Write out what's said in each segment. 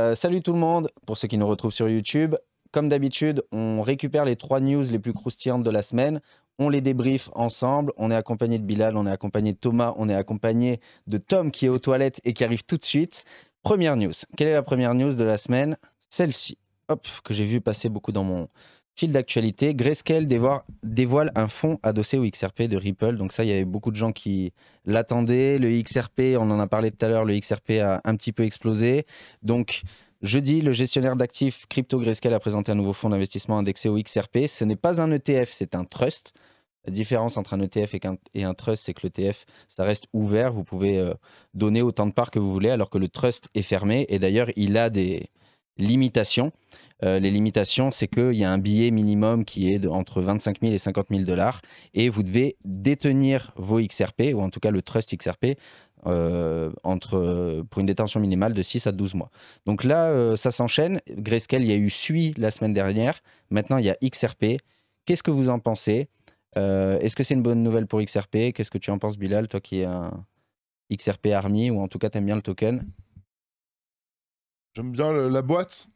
Euh, salut tout le monde, pour ceux qui nous retrouvent sur YouTube. Comme d'habitude, on récupère les trois news les plus croustillantes de la semaine. On les débriefe ensemble. On est accompagné de Bilal, on est accompagné de Thomas, on est accompagné de Tom qui est aux toilettes et qui arrive tout de suite. Première news. Quelle est la première news de la semaine Celle-ci. Hop, que j'ai vu passer beaucoup dans mon, Fil d'actualité, Grayscale dévoile, un fonds adossé au XRP de Ripple. Donc ça, il y avait beaucoup de gens qui l'attendaient. Le XRP, on en a parlé tout à l'heure, le XRP a un petit peu explosé. Donc jeudi, le gestionnaire d'actifs Crypto Grayscale a présenté un nouveau fonds d'investissement indexé au XRP. Ce n'est pas un ETF, c'est un trust. La différence entre un ETF et, un, et un trust, c'est que l'ETF, ça reste ouvert. Vous pouvez euh, donner autant de parts que vous voulez, alors que le trust est fermé. Et d'ailleurs, il a des limitations. Euh, les limitations, c'est qu'il y a un billet minimum qui est entre 25 000 et 50 000 dollars et vous devez détenir vos XRP ou en tout cas le trust XRP euh, pour une détention minimale de 6 à 12 mois. Donc là, euh, ça s'enchaîne. Grayscale, il y a eu SUI la semaine dernière. Maintenant, il y a XRP. Qu'est-ce que vous en pensez Est-ce que c'est une bonne nouvelle pour XRP Qu'est-ce que tu en penses, Bilal, toi qui es un XRP Army, ou en tout cas, tu aimes bien le token J'aime bien la boîte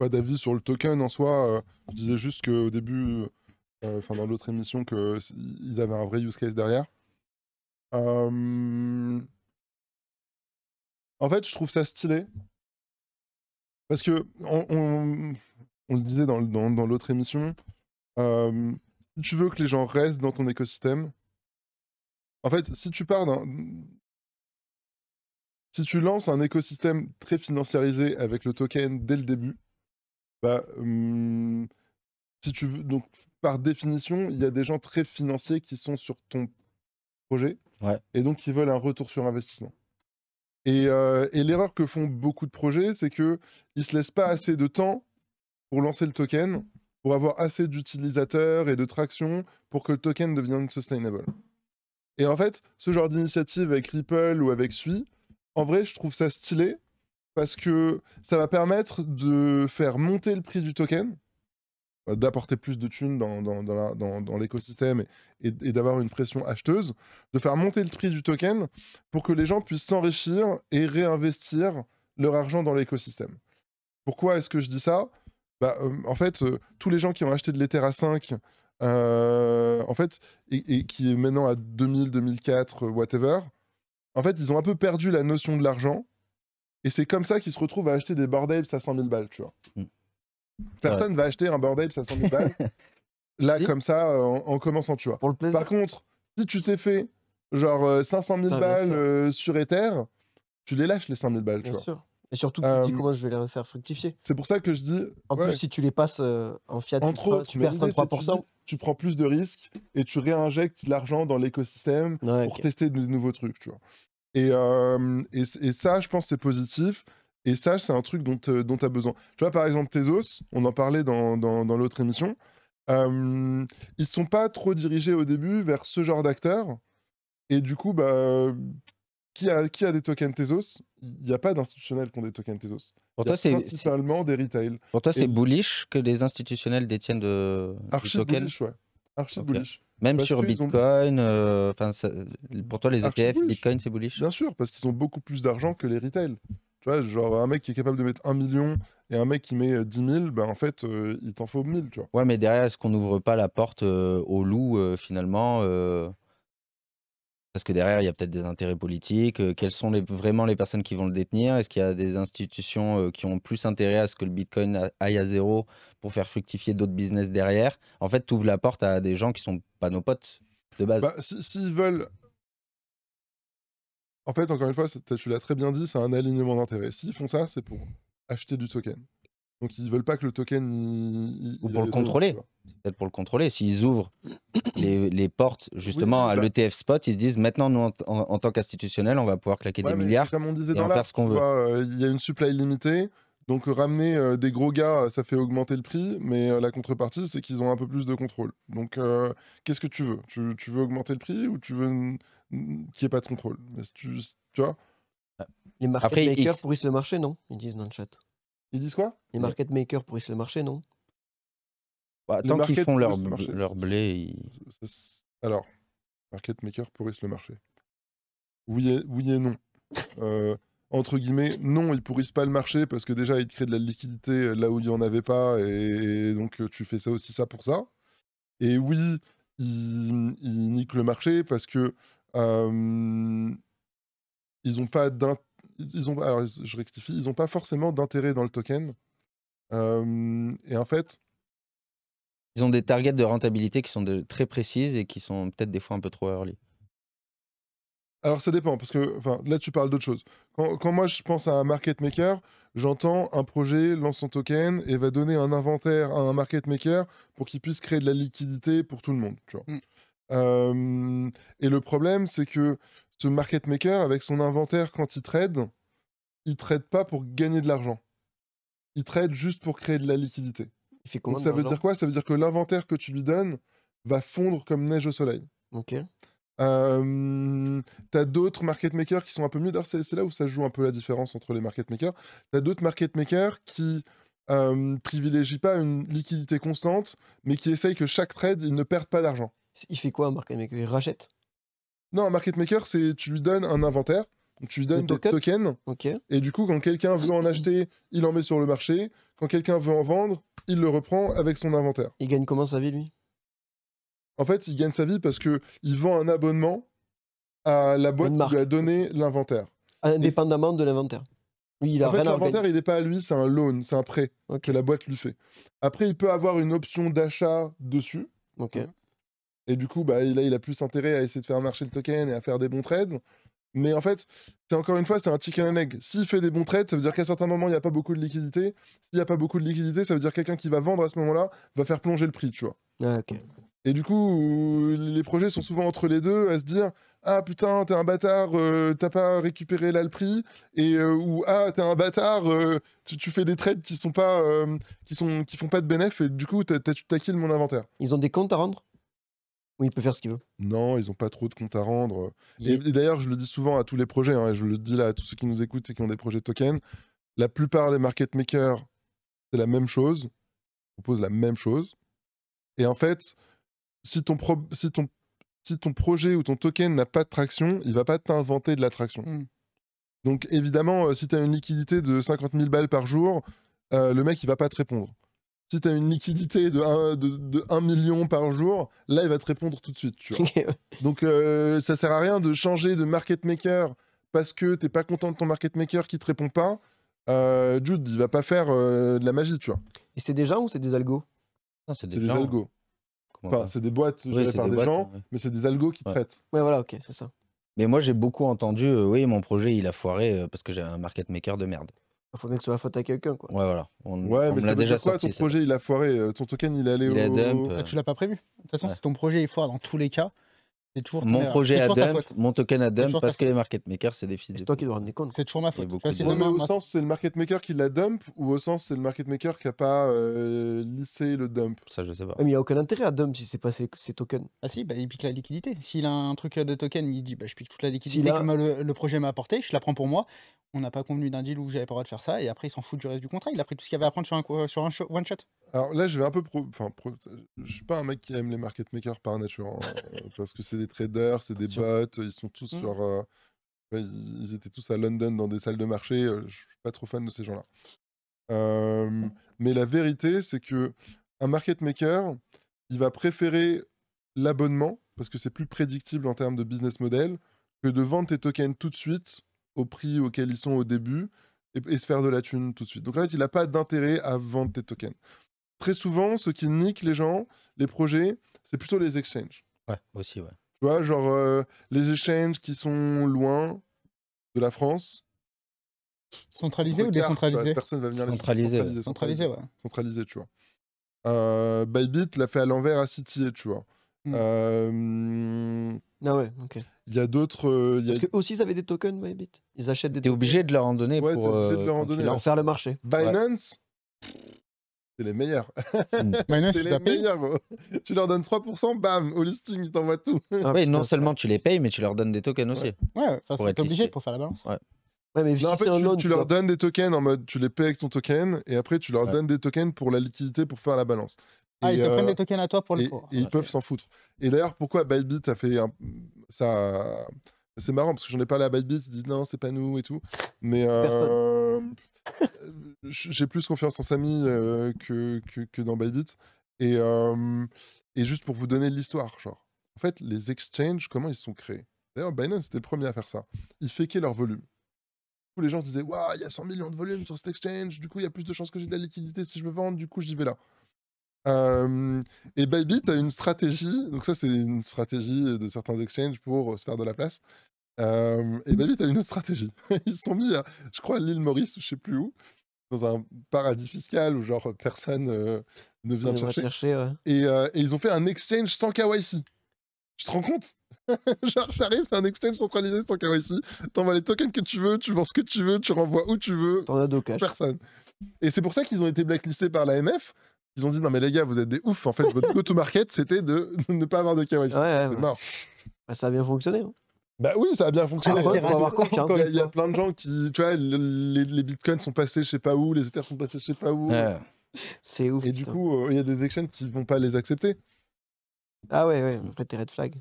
pas d'avis sur le token en soi. Euh, je disais juste qu'au début, euh, euh, enfin dans l'autre émission, qu'il avait un vrai use case derrière. En fait, je trouve ça stylé. Parce que, on, on, le disait dans, dans, dans l'autre émission, si tu veux que les gens restent dans ton écosystème, en fait, si tu pars d'un. Si tu lances un écosystème très financiarisé avec le token dès le début, bah, si tu veux, donc par définition, il y a des gens très financiers qui sont sur ton projet et donc qui veulent un retour sur investissement. Et, l'erreur que font beaucoup de projets, c'est que ils se laissent pas assez de temps pour lancer le token, pour avoir assez d'utilisateurs et de traction pour que le token devienne sustainable. Et en fait, ce genre d'initiative avec Ripple ou avec Sui, en vrai, je trouve ça stylé parce que ça va permettre de faire monter le prix du token, euh, d'apporter plus de thunes dans, l'écosystème et, d'avoir une pression acheteuse, de faire monter le prix du token pour que les gens puissent s'enrichir et réinvestir leur argent dans l'écosystème. Pourquoi est-ce que je dis ça bah, euh, En fait, euh, tous les gens qui ont acheté de l'Ether 5, en fait, et, et, qui est maintenant à 2000, 2004, whatever, en fait, ils ont un peu perdu la notion de l'argent et c'est comme ça qu'ils se retrouvent à acheter des Bored Apes à 100 000 balles, tu vois. Mm. Personne ne va acheter un Bored Apes à 100 000 balles, là, comme ça, euh, en, commençant, tu vois. Par contre, si tu t'es fait, genre, 500 euh, 000 ah, balles euh, sur Ether, tu les lâches, les 5 000 balles, tu sûr. Vois. Et surtout, tu dis comment je vais les refaire fructifier. C'est pour ça que je dis... En plus, si tu les passes en fiat, entre tu, perds comme Tu, tu, prends plus de risques et tu réinjectes l'argent dans l'écosystème pour tester de nouveaux trucs, tu vois. Et, et, ça, je pense, c'est positif. Et ça, c'est un truc dont tu as besoin. Tu vois, par exemple, Tezos, on en parlait dans, dans, l'autre émission, euh, ils sont pas trop dirigés au début vers ce genre d'acteurs. Et du coup, bah, qui, a, qui a des tokens Tezos Il n'y a pas d'institutionnels qui ont des tokens Tezos. Pour toi, c'est principalement des retail. Pour toi, c'est bullish que les institutionnels détiennent de, tokens du même sur Bitcoin, euh, pour toi, les ah, ETF, Bitcoin, c'est bullish Bien sûr, parce qu'ils ont beaucoup plus d'argent que les retail. Tu vois, genre un mec qui est capable de mettre 1 million et un mec qui met 10 euh, 000, ben en fait, euh, il t'en faut 1000, tu vois. Ouais, mais derrière, est-ce qu'on n'ouvre pas la porte au loup, finalement parce que derrière, il y a peut-être des intérêts politiques. Euh, quelles sont vraiment les personnes qui vont le détenir Est-ce qu'il y a des institutions euh, qui ont plus intérêt à ce que le Bitcoin aille à zéro pour faire fructifier d'autres business derrière En fait, tu ouvres la porte à des gens qui ne sont pas nos potes de base. Bah, s'ils veulent... En fait, encore une fois, tu l'as très bien dit, c'est un alignement d'intérêts. S'ils font ça, c'est pour acheter du token. Donc ils veulent pas que le token. Ou pour le contrôler. Peut-être pour le contrôler. S'ils ouvrent les, les, portes justement à l'ETF spot, ils se disent maintenant nous en, tant qu'institutionnel, on va pouvoir claquer des milliards comme on disait et faire ce qu'on veut. Euh, il y a une supply limitée. Donc euh, ramener euh, des gros gars, ça fait augmenter le prix, mais la contrepartie, c'est qu'ils ont un peu plus de contrôle. Donc qu'est-ce que tu veux tu, tu, veux augmenter le prix ou tu veux qu'il n'y ait pas de contrôle tu, vois Les market makers le marché, non Ils disent non chat. Ils disent quoi Les market makers pourrissent le marché, non bah, Tant qu'ils font leur, blé. Alors, market makers pourrissent le marché. Oui et, oui et non. Euh, entre guillemets, non, ils pourrissent pas le marché parce que déjà, ils créent de la liquidité euh, là où il n'y en avait pas et, donc euh, tu fais ça aussi, ça pour ça. Et oui, ils, niquent le marché parce que ils n'ont pas d'intérêt ils ont, alors je rectifie, ils n'ont pas forcément d'intérêt dans le token. et en fait. Ils ont des targets de rentabilité qui sont de, très précises et qui sont peut-être des fois un peu trop early. Alors ça dépend, parce que enfin, là tu parles d'autre chose. Quand, moi je pense à un market maker, j'entends un projet lance son token et va donner un inventaire à un market maker pour qu'il puisse créer de la liquidité pour tout le monde. Mm. et le problème, c'est que ce market maker, avec son inventaire, quand il trade, il trade pas pour gagner de l'argent. Il trade juste pour créer de la liquidité. ça veut dire quoi Ça veut dire que l'inventaire que tu lui donnes va fondre comme neige au soleil. Ok. Euh, t'as d'autres market makers qui sont un peu mieux. D'ailleurs, c'est là où ça joue un peu la différence entre les market makers. T'as d'autres market makers qui euh, privilégient pas une liquidité constante, mais qui essayent que chaque trade, ils ne perdent pas d'argent. Il fait quoi un market maker Il rachète non, un market maker, c'est tu lui donnes un inventaire, tu lui donnes des tokens. Et du coup, quand quelqu'un veut en acheter, il en met sur le marché. Quand quelqu'un veut en vendre, il le reprend avec son inventaire. Il gagne comment sa vie, lui En fait, il gagne sa vie parce que il vend un abonnement à la boîte qui lui a donné l'inventaire. Indépendamment de l'inventaire. il en fait, l'inventaire, il n'est pas à lui, c'est un loan, c'est un prêt que la boîte lui fait. Après, il peut avoir une option d'achat dessus. Ok. Hein. Et du coup, bah, là, il a plus intérêt à essayer de faire marcher le token et à faire des bons trades. Mais en fait, c'est encore une fois, c'est un chicken and egg. S'il fait des bons trades, ça veut dire qu'à certains moments, il n'y a pas beaucoup de liquidité. S'il n'y a pas beaucoup de liquidité, ça veut dire que quelqu'un qui va vendre à ce moment-là va faire plonger le prix, tu vois. Ah, et du coup, les projets sont souvent entre les deux à se dire Ah putain, t'es un bâtard, euh, t'as pas récupéré là le prix. Et, euh, ou Ah, t'es un bâtard, euh, tu, fais des trades qui sont pas qui sont qui font pas de bénéfices et du coup, t'as kill mon inventaire. Ils ont des comptes à rendre oui, il peut faire ce qu'il veut. Non, ils n'ont pas trop de comptes à rendre. Et, d'ailleurs, je le dis souvent à tous les projets, hein, je le dis là à tous ceux qui nous écoutent et qui ont des projets de token, la plupart des market makers, c'est la même chose, proposent la même chose. Et en fait, si ton, ton, si ton projet ou ton token n'a pas de traction, il va pas t'inventer de la traction. Hmm. Donc évidemment, euh, si tu as une liquidité de 50 000 balles par jour, euh, le mec, il va pas te répondre si tu as une liquidité de 1, million par jour, là, il va te répondre tout de suite. Donc, euh, ça sert à rien de changer de market maker parce que n'es pas content de ton market maker qui te répond pas. Euh, Jude, il va pas faire euh, de la magie, tu vois. Et c'est déjà gens ou c'est des algos c'est des, algos. c'est des boîtes gérées par des, gens, mais c'est des algos qui traitent. Ouais, voilà, ok, c'est ça. Mais moi, j'ai beaucoup entendu, oui, mon projet, il a foiré parce que j'ai un market maker de merde. Il faut que ce soit faute à quelqu'un, quoi. Ouais, voilà. On, ouais, mais l'a déjà quoi, ton projet, il a foiré. Euh, ton token, il est allé Il au... dump. Ah, euh. tu l'as pas prévu. De toute façon, si ton projet est foire dans tous les cas, mon projet à dump, mon token à dump, parce que les market makers, c'est des fils C'est toi qui dois rendre compte C'est toujours ma faute. au sens, c'est le market maker qui la dump ou au sens, c'est le market maker qui a pas euh, lissé le dump Ça, je sais pas. Ah, mais il n'y a aucun intérêt à dump si c'est pas ses, tokens. Ah si, bah, il pique la liquidité. S'il a un truc de token, il dit bah, je pique toute la liquidité que le, projet m'a apporté, je la prends pour moi. On n'a pas convenu d'un deal où j'avais pas le droit de faire ça et après, il s'en fout du reste du contrat. Il a pris tout ce qu'il avait à prendre sur un, sur un one shot. Alors là, je vais un peu. Pro... Enfin, je suis pas un mec qui aime les market makers par nature, hein, euh, parce que c'est des traders, c'est des bots, ils sont tous mmh. sur. Euh, ils étaient tous à London dans des salles de marché. Euh, je suis pas trop fan de ces gens-là. Mais la vérité, c'est que un market maker, il va préférer l'abonnement parce que c'est plus prédictible en termes de business model que de vendre tes tokens tout de suite au prix auquel ils sont au début et, et se faire de la thune tout de suite. Donc en fait, il n'a pas d'intérêt à vendre tes tokens très souvent, ce qui nique les gens, les projets, c'est plutôt les exchanges. Ouais, aussi, ouais. Tu vois, genre euh, les exchanges qui sont loin de la France. Centralisés ou décentralisés Personne va venir les ouais. Centralisés, tu vois. Euh, Bybit l'a fait à l'envers à City, tu vois. Hmm. Euh, ah ouais, ok. Il y a d'autres. Parce que aussi, ils avaient des tokens, Bybit. Ils achètent des. T'es obligé de leur en donner pour, de leur en donner, faire le marché. Binance, c'est les meilleurs. Hmm. Tu leur donnes 3%, bam, au listing, ils t'envoient tout. Ah, non seulement tu les payes, mais tu leur donnes des tokens aussi. Ouais, c'est obligé pour faire la balance. Ouais. mais en tu, leur donnes des tokens en mode tu les payes avec ton token et après tu leur donnes des tokens pour la liquidité pour faire la balance. Ah, ils te euh, prennent des tokens à toi pour le et, ils peuvent s'en foutre. Et d'ailleurs, pourquoi Bybit a fait un... ça c'est marrant parce que j'en ai parlé à Bybit, ils disent non, c'est pas nous et tout. Mais euh, euh, j'ai plus confiance en Samy euh, que, que, dans Bybit. Et, et juste pour vous donner l'histoire, genre, en fait, les exchanges, comment ils sont créés D'ailleurs, Binance était le premier à faire ça. Ils fakaient leur volume. Tous les gens se disaient, waouh, il y a 100 millions de volumes sur cet exchange, du coup, il y a plus de chances que j'ai de la liquidité si je veux vendre, du coup, j'y vais là et Bybit a une stratégie, donc ça c'est une stratégie de certains exchanges pour euh, se faire de la place. et Bybit a une autre stratégie. Ils sont mis, à, je crois, à l'île Maurice, je sais plus où, dans un paradis fiscal où genre personne euh, ne vient chercher. et, euh, et, ils ont fait un exchange sans KYC. Tu te rends compte Genre j'arrive, c'est un exchange centralisé sans KYC. T'envoies les tokens que tu veux, tu vends ce que tu veux, tu renvoies où tu veux. T'en as deux Personne. Et c'est pour ça qu'ils ont été blacklistés par l'AMF ils ont dit non mais les gars, vous êtes des ouf. En fait, votre go-to-market, c'était de ne pas avoir de KYC. c'est mort. Bah, ça a bien fonctionné. Hein. Bah oui, ça a bien fonctionné. Ah, il y a plein de gens qui, tu vois, les, bitcoins sont passés je sais pas où, les ethers sont passés je sais pas où. C'est ouf. Et du coup, euh, il y a des exchanges qui vont pas les accepter. Ah ouais, ouais, après t'es red flag.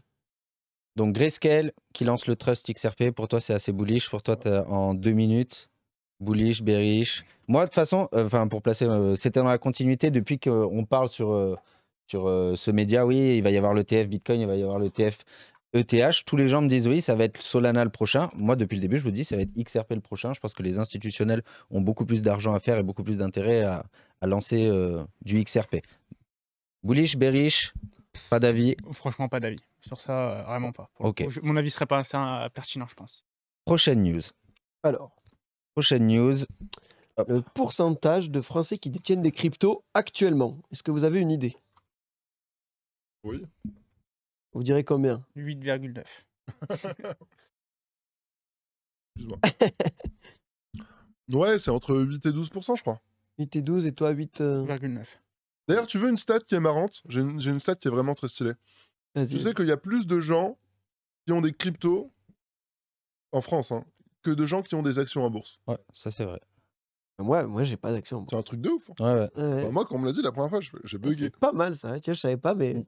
Donc Grayscale qui lance le Trust XRP, pour toi c'est assez bullish, pour toi en deux minutes, Bullish, bearish. Moi, de toute façon, euh, enfin pour placer, c'était euh, dans la continuité depuis qu'on parle sur, euh, sur ce média. Oui, il va y avoir le TF Bitcoin, il va y avoir le TF ETH, tous les gens me disent oui, ça va être Solana le prochain. Moi, depuis le début, je vous dis, ça va être XRP le prochain. Je pense que les institutionnels ont beaucoup plus d'argent à faire et beaucoup plus d'intérêt à, lancer du XRP. Bullish, bearish, pas d'avis Franchement, pas d'avis. Sur ça, vraiment pas. mon avis serait pas assez pertinent, je pense. Prochaine news. Alors, Prochaine news. Le pourcentage de Français qui détiennent des cryptos actuellement. Est-ce que vous avez une idée Oui. Vous direz combien 8,9. moi ouais, c'est entre 8 et 12 je crois. 8 et 12 et toi 8,9. Euh D'ailleurs, tu veux une stat qui est marrante J'ai une, stat qui est vraiment très stylée. Tu sais qu'il y a plus de gens qui ont des cryptos en France, hein que de gens qui ont des actions en bourse. Ouais, ça c'est vrai. Moi, moi j'ai pas d'action en bourse. C'est un truc de ouf. Hein. moi, quand on me l'a dit la première fois, j'ai bugué. C'est pas mal ça, tu je savais pas, mais.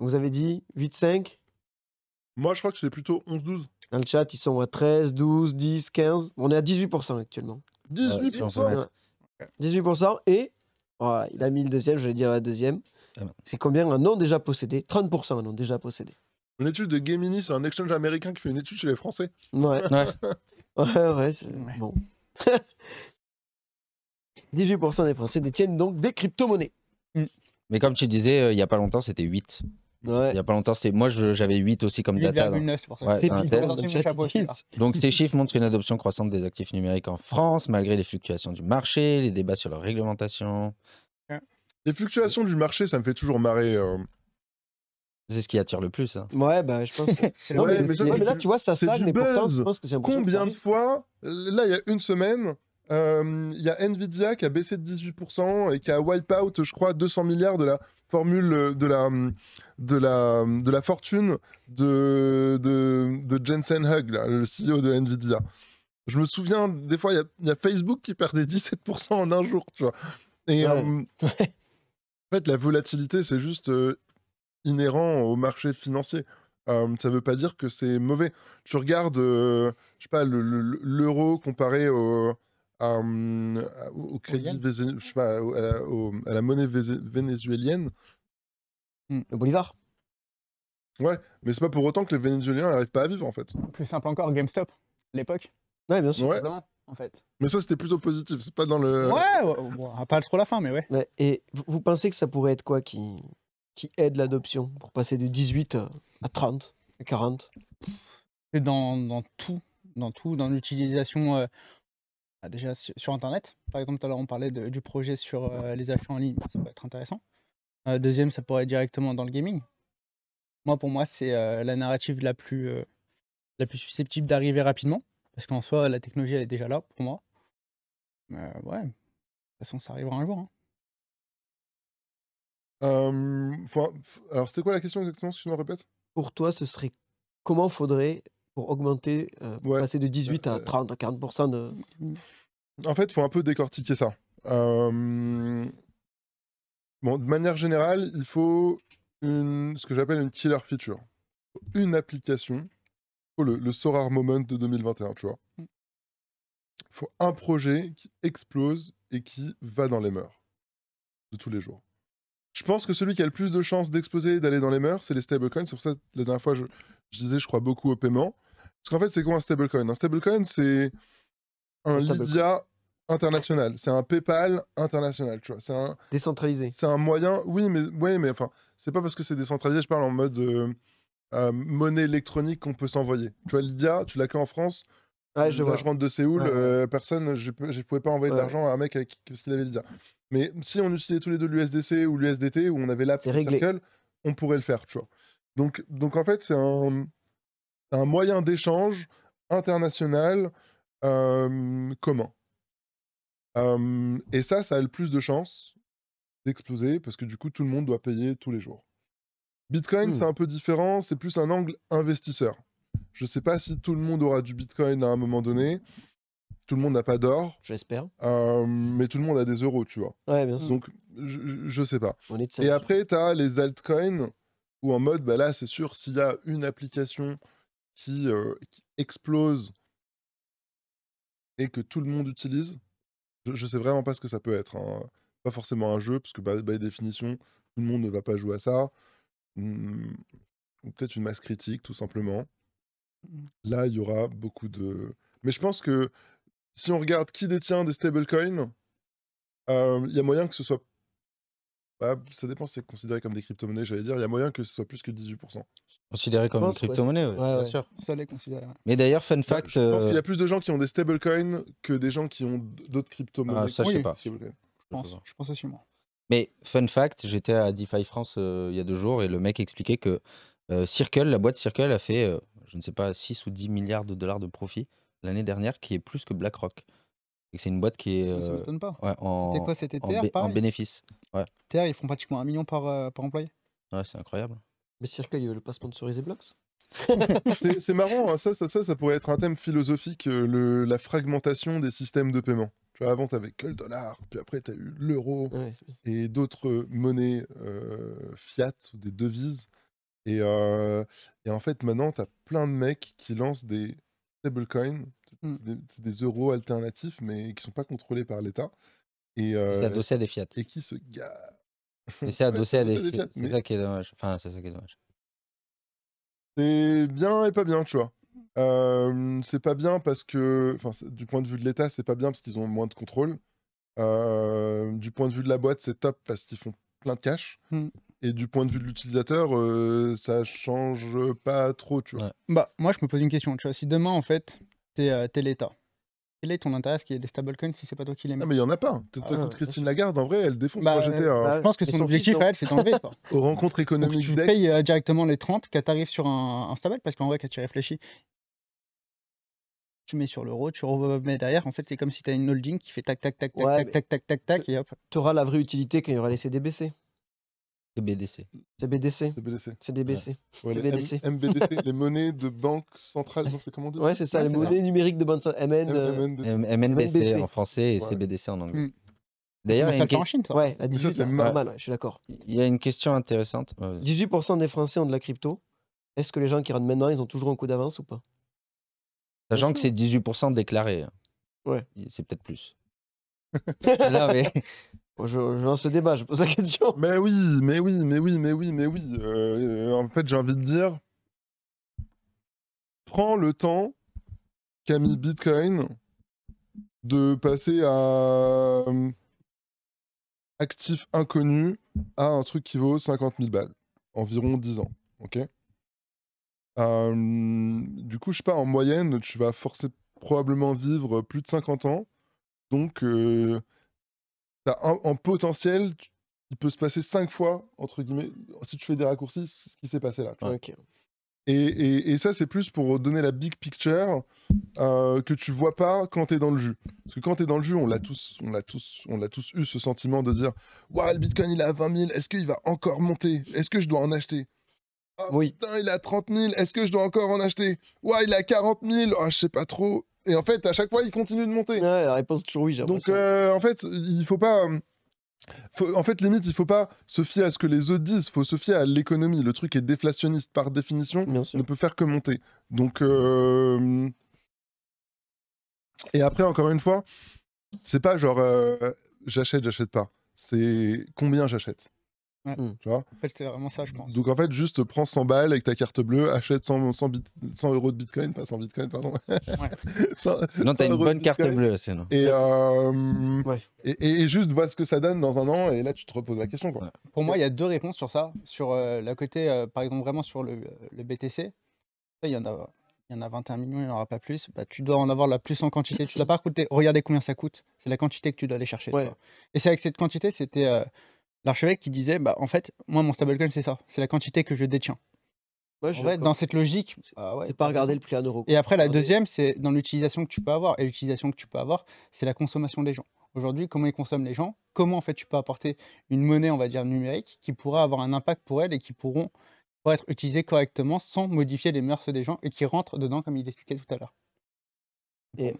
Vous avez dit 8-5 Moi, je crois que c'est plutôt 11-12. Dans le chat, ils sont à 13, 12, 10, 15. On est à 18% actuellement. 18 18% et. Oh, il a mis le deuxième, je vais dire la deuxième. Ah c'est combien un nom déjà possédé 30% un nom déjà possédé une étude de Gemini, sur un exchange américain qui fait une étude chez les Français. Ouais, ouais. ouais, ouais, Bon. 18% des Français détiennent donc des crypto-monnaies. Mm. Mais comme tu disais, euh, il n'y a pas longtemps, c'était 8. Ouais. Il n'y a pas longtemps, c'était moi j'avais 8 aussi comme data. donc ces chiffres montrent une adoption croissante des actifs numériques en France, malgré les fluctuations du marché, les débats sur leur réglementation. Les fluctuations du marché, ça me fait toujours marrer. Euh, c'est ce qui attire le plus. hein. Ouais, ben je pense. que- mais, là, tu vois, ça stagne, mais je pense que Combien de fois, là, il y a une semaine, euh, il y a Nvidia qui a baissé de 18% et qui a wipe out, je crois, 200 milliards de la formule euh, de la, euh, de la, de la fortune de, de, Jensen Hug, le CEO de Nvidia. Je me souviens, des fois, il y a- Facebook qui perdait 17% en un jour, tu vois. Et en fait, la volatilité, c'est juste inhérent au marché financier. ça ne veut pas dire que c'est mauvais. Tu regardes, je sais pas, l'euro comparé au, au crédit, je sais pas, à, la, monnaie vénézuélienne. Mmh, le bolivar. Ouais, mais c'est pas pour autant que les Vénézuéliens n'arrivent pas à vivre en fait. Plus simple encore, GameStop, l'époque. Ouais, bien sûr. En fait. Mais ça, c'était plutôt positif, c'est pas dans le. Ouais, ouais, ne pas trop la fin, mais ouais. Et vous pensez que ça pourrait être quoi qui, qui aide l'adoption pour passer de 18 euh, à 30, à 40 C'est dans, tout, dans tout, dans l'utilisation euh, bah, déjà sur Internet. Par exemple, tout à l'heure, on parlait du projet sur euh, les achats en ligne, ça peut être intéressant. deuxième, ça pourrait être directement dans le gaming. Moi, pour moi, c'est la narrative la plus, la plus susceptible d'arriver rapidement, parce qu'en soi, la technologie, elle est déjà là pour moi. ouais, de toute façon, ça arrivera un jour. Hein alors, c'était quoi la question exactement, si tu me répète Pour toi, ce serait comment faudrait pour augmenter, passer de 18 à 30 euh, à 40% de. Mmh, mmh. En fait, il faut un peu décortiquer ça. Bon, de manière générale, il faut une, ce que j'appelle une killer feature. Une application, oh, le, le Sorar Moment de 2021, tu vois. Il mmh. faut un projet qui explose et qui va dans les mœurs de tous les jours. Je pense que celui qui a le plus de chances d'exploser et d'aller dans les mœurs, c'est les stablecoins. C'est pour ça que la dernière fois, je, je disais, je crois beaucoup au paiement. Parce qu'en fait, c'est quoi un stablecoin Un stablecoin, c'est un Lydia international. C'est un PayPal international, tu vois. C'est un décentralisé. C'est un moyen. Oui, mais ouais, mais enfin, c'est pas parce que c'est décentralisé. Je parle en mode euh, euh, monnaie électronique qu'on peut s'envoyer. Tu vois, Lydia, tu l'as que en France. Ah je, je rentre de Séoul, euh, personne, je, je pouvais pas envoyer de l'argent à un mec avec ce qu'il avait Lydia. Mais si on utilisait tous les deux l'USDC ou l'USDT, ou on avait l'app Circle, on pourrait le faire, tu vois. Donc, donc en fait, c'est un, moyen d'échange international euh, commun. Euh, et ça, ça a le plus de chances d'exploser parce que du coup, tout le monde doit payer tous les jours. Bitcoin, hmm. c'est un peu différent, c'est plus un angle investisseur. Je ne sais pas si tout le monde aura du Bitcoin à un moment donné tout le monde n'a pas d'or. J'espère. Euh, mais tout le monde a des euros, tu vois. Ouais, bien Donc, je, je sais pas. et après, tu as les altcoins, où en mode, bah là, c'est sûr, s'il y a une application qui, euh, explose et que tout le monde utilise, je, ne sais vraiment pas ce que ça peut être. Hein. Pas forcément un jeu, parce que bah, by définition, tout le monde ne va pas jouer à ça. Hmm, ou peut-être une masse critique, tout simplement. Mm. Là, il y aura beaucoup de. Mais je pense que si on regarde qui détient des stablecoins, euh, il y a moyen que ce soit. Bah, ça dépend, c'est considéré comme des crypto-monnaies, j'allais dire. Il y a moyen que ce soit plus que 18%. Considéré comme une crypto-monnaie, Oui, Ça l'est considéré. Mais d'ailleurs, fun fact. Je pense euh, qu'il y a plus de gens qui ont des stablecoins que des gens qui ont d'autres crypto-monnaies. Ah, ça, je sais pas. Je pense, je pense aussi, moi. Mais fun fact, j'étais à DeFi France euh, il y a deux jours et le mec expliquait que Circle, la boîte Circle, a fait, je ne sais pas, 6 ou 10 milliards de dollars de profit l'année dernière qui est plus que BlackRock. C'est une boîte qui est. Ah, ça euh, m'étonne pas. c'était quoi C'était terre En, en bénéfice. Ouais. ils font pratiquement un million par, euh, par employé. Ouais, c'est incroyable. Mais Circle, ils veulent pas sponsoriser Blocks C'est marrant, hein. ça, ça, ça, ça, pourrait être un thème philosophique, euh, le, la fragmentation des systèmes de paiement. Tu vois, avant, t'avais que le dollar, puis après, t'as eu l'euro et d'autres monnaies fiat ou des devises. Et, et en fait, maintenant, t'as plein de mecs qui lancent des stablecoin, mmh. c'est des, euros alternatifs, mais qui sont pas contrôlés par l'État. Et, c'est euh, adossé à des fiat. Et qui se gare. c'est adossé à des, fiat. C'est ça qui est dommage. Enfin, c'est ça qui est dommage. C'est bien et pas bien, tu vois. Euh, c'est pas bien parce que, du point de vue de l'État, c'est pas bien parce qu'ils ont moins de contrôle. Euh, du point de vue de la boîte, c'est top parce qu'ils font plein de cash. Mmh. Et du point de vue de l'utilisateur, ça euh, ça change pas trop, tu vois. Bah, moi, je me pose une question. Tu vois, si demain, en fait, t'es euh, l'État, quel est ton intérêt à ce qu'il y ait des stablecoins si c'est pas toi qui les ah, mets Ah, mais il y en a pas. Ah Christine Lagarde, en vrai, elle défend. Bah, euh, je pense que son objectif, elle, c'est d'enlever ça. rencontre économique. tu payes directement les 30 tu t'arrive sur un, stable, parce qu'en vrai, quand tu réfléchis, tu mets sur l'euro, tu remets derrière. En fait, c'est comme si tu une holding qui fait tac, tac, tac, tac, tac, tac, tac, tac, tac, et hop. Tu auras la vraie utilité quand il y aura les CDBC. CBDC. C'est BDC. C'est BDC. C'est BDC. MBDC, les monnaies de banque centrale. Non, c'est comment dire Ouais, c'est ça, les monnaies numériques de banque centrale. MN, euh, MNBC, en français et CBDC en anglais. Hmm. D'ailleurs, il y a une question... Chine, Ouais, à 18, c'est normal, je suis d'accord. Il y a une question intéressante. 18% euh, des Français ont de la crypto. Est-ce que les gens qui rentrent maintenant, ils ont toujours un coup d'avance ou pas Sachant que c'est 18% déclaré. Hein. Ouais. C'est peut-être plus. Là, mais je, lance le débat, je pose la question. Mais oui, mais oui, mais oui, mais oui, mais oui. Euh, en fait, j'ai envie de dire, prends le temps Camille Bitcoin de passer à euh, actif inconnu à un truc qui vaut 50 000 balles, environ 10 ans, ok euh, Du coup, je sais pas, en moyenne, tu vas forcer probablement vivre plus de 50 ans, donc en bah, potentiel, il peut se passer cinq fois, entre guillemets, si tu fais des raccourcis, ce qui s'est passé là. et, ça, c'est plus pour donner la big picture euh, que tu vois pas quand tu es dans le jus. Parce que quand tu es dans le jus, on l'a tous, on l'a tous, tous eu ce sentiment de dire, waouh, le Bitcoin il est à 20 000, est-ce qu'il va encore monter Est-ce que je dois en acheter ah, Putain, il est à 30 000, est-ce que je dois encore en acheter Waouh, il est à 40 000, je je sais pas trop. Et en fait, à chaque fois, il continue de monter. Ouais, la réponse est toujours oui, Donc, euh, en fait, il faut pas. Euh, faut, en fait, limite, il faut pas se fier à ce que les autres disent, faut se fier à l'économie. Le truc est déflationniste par définition, Bien ne peut faire que monter. Donc, euh, et après, encore une fois, c'est pas genre j'achète, j'achète pas. C'est combien j'achète. Hmm. en fait, c'est vraiment ça, je pense. Donc, en fait, juste prends 100 balles avec ta carte bleue, achète 100, 100, euros de bitcoin, pas 100 bitcoin, pardon. non, t'as une bonne carte bleue, non. Euh, et, et, juste vois ce que ça donne dans un an, et là, tu te reposes la question. Quoi. Pour moi, il y a deux réponses sur ça. Sur euh, la côté, euh, par exemple, vraiment sur le, BTC, il y en a. Il y en a 21 millions, il n'y en aura pas plus. Bah, tu dois en avoir la plus en quantité. Tu ne dois pas coûter. Regardez combien ça coûte. C'est la quantité que tu dois aller chercher. Et c'est avec cette quantité, c'était l'archevêque qui disait bah, en fait, moi, mon stablecoin, c'est ça, c'est la quantité que je détiens. dans cette logique, c'est pas regarder le prix à euro. Et après, la deuxième, c'est dans l'utilisation que tu peux avoir. Et l'utilisation que tu peux avoir, c'est la consommation des gens. Aujourd'hui, comment ils consomment les gens Comment en fait tu peux apporter une monnaie, on va dire numérique, qui pourra avoir un impact pour elle et qui pourront être utilisée correctement sans modifier les mœurs des gens et qui rentre dedans comme il expliquait tout à l'heure. Et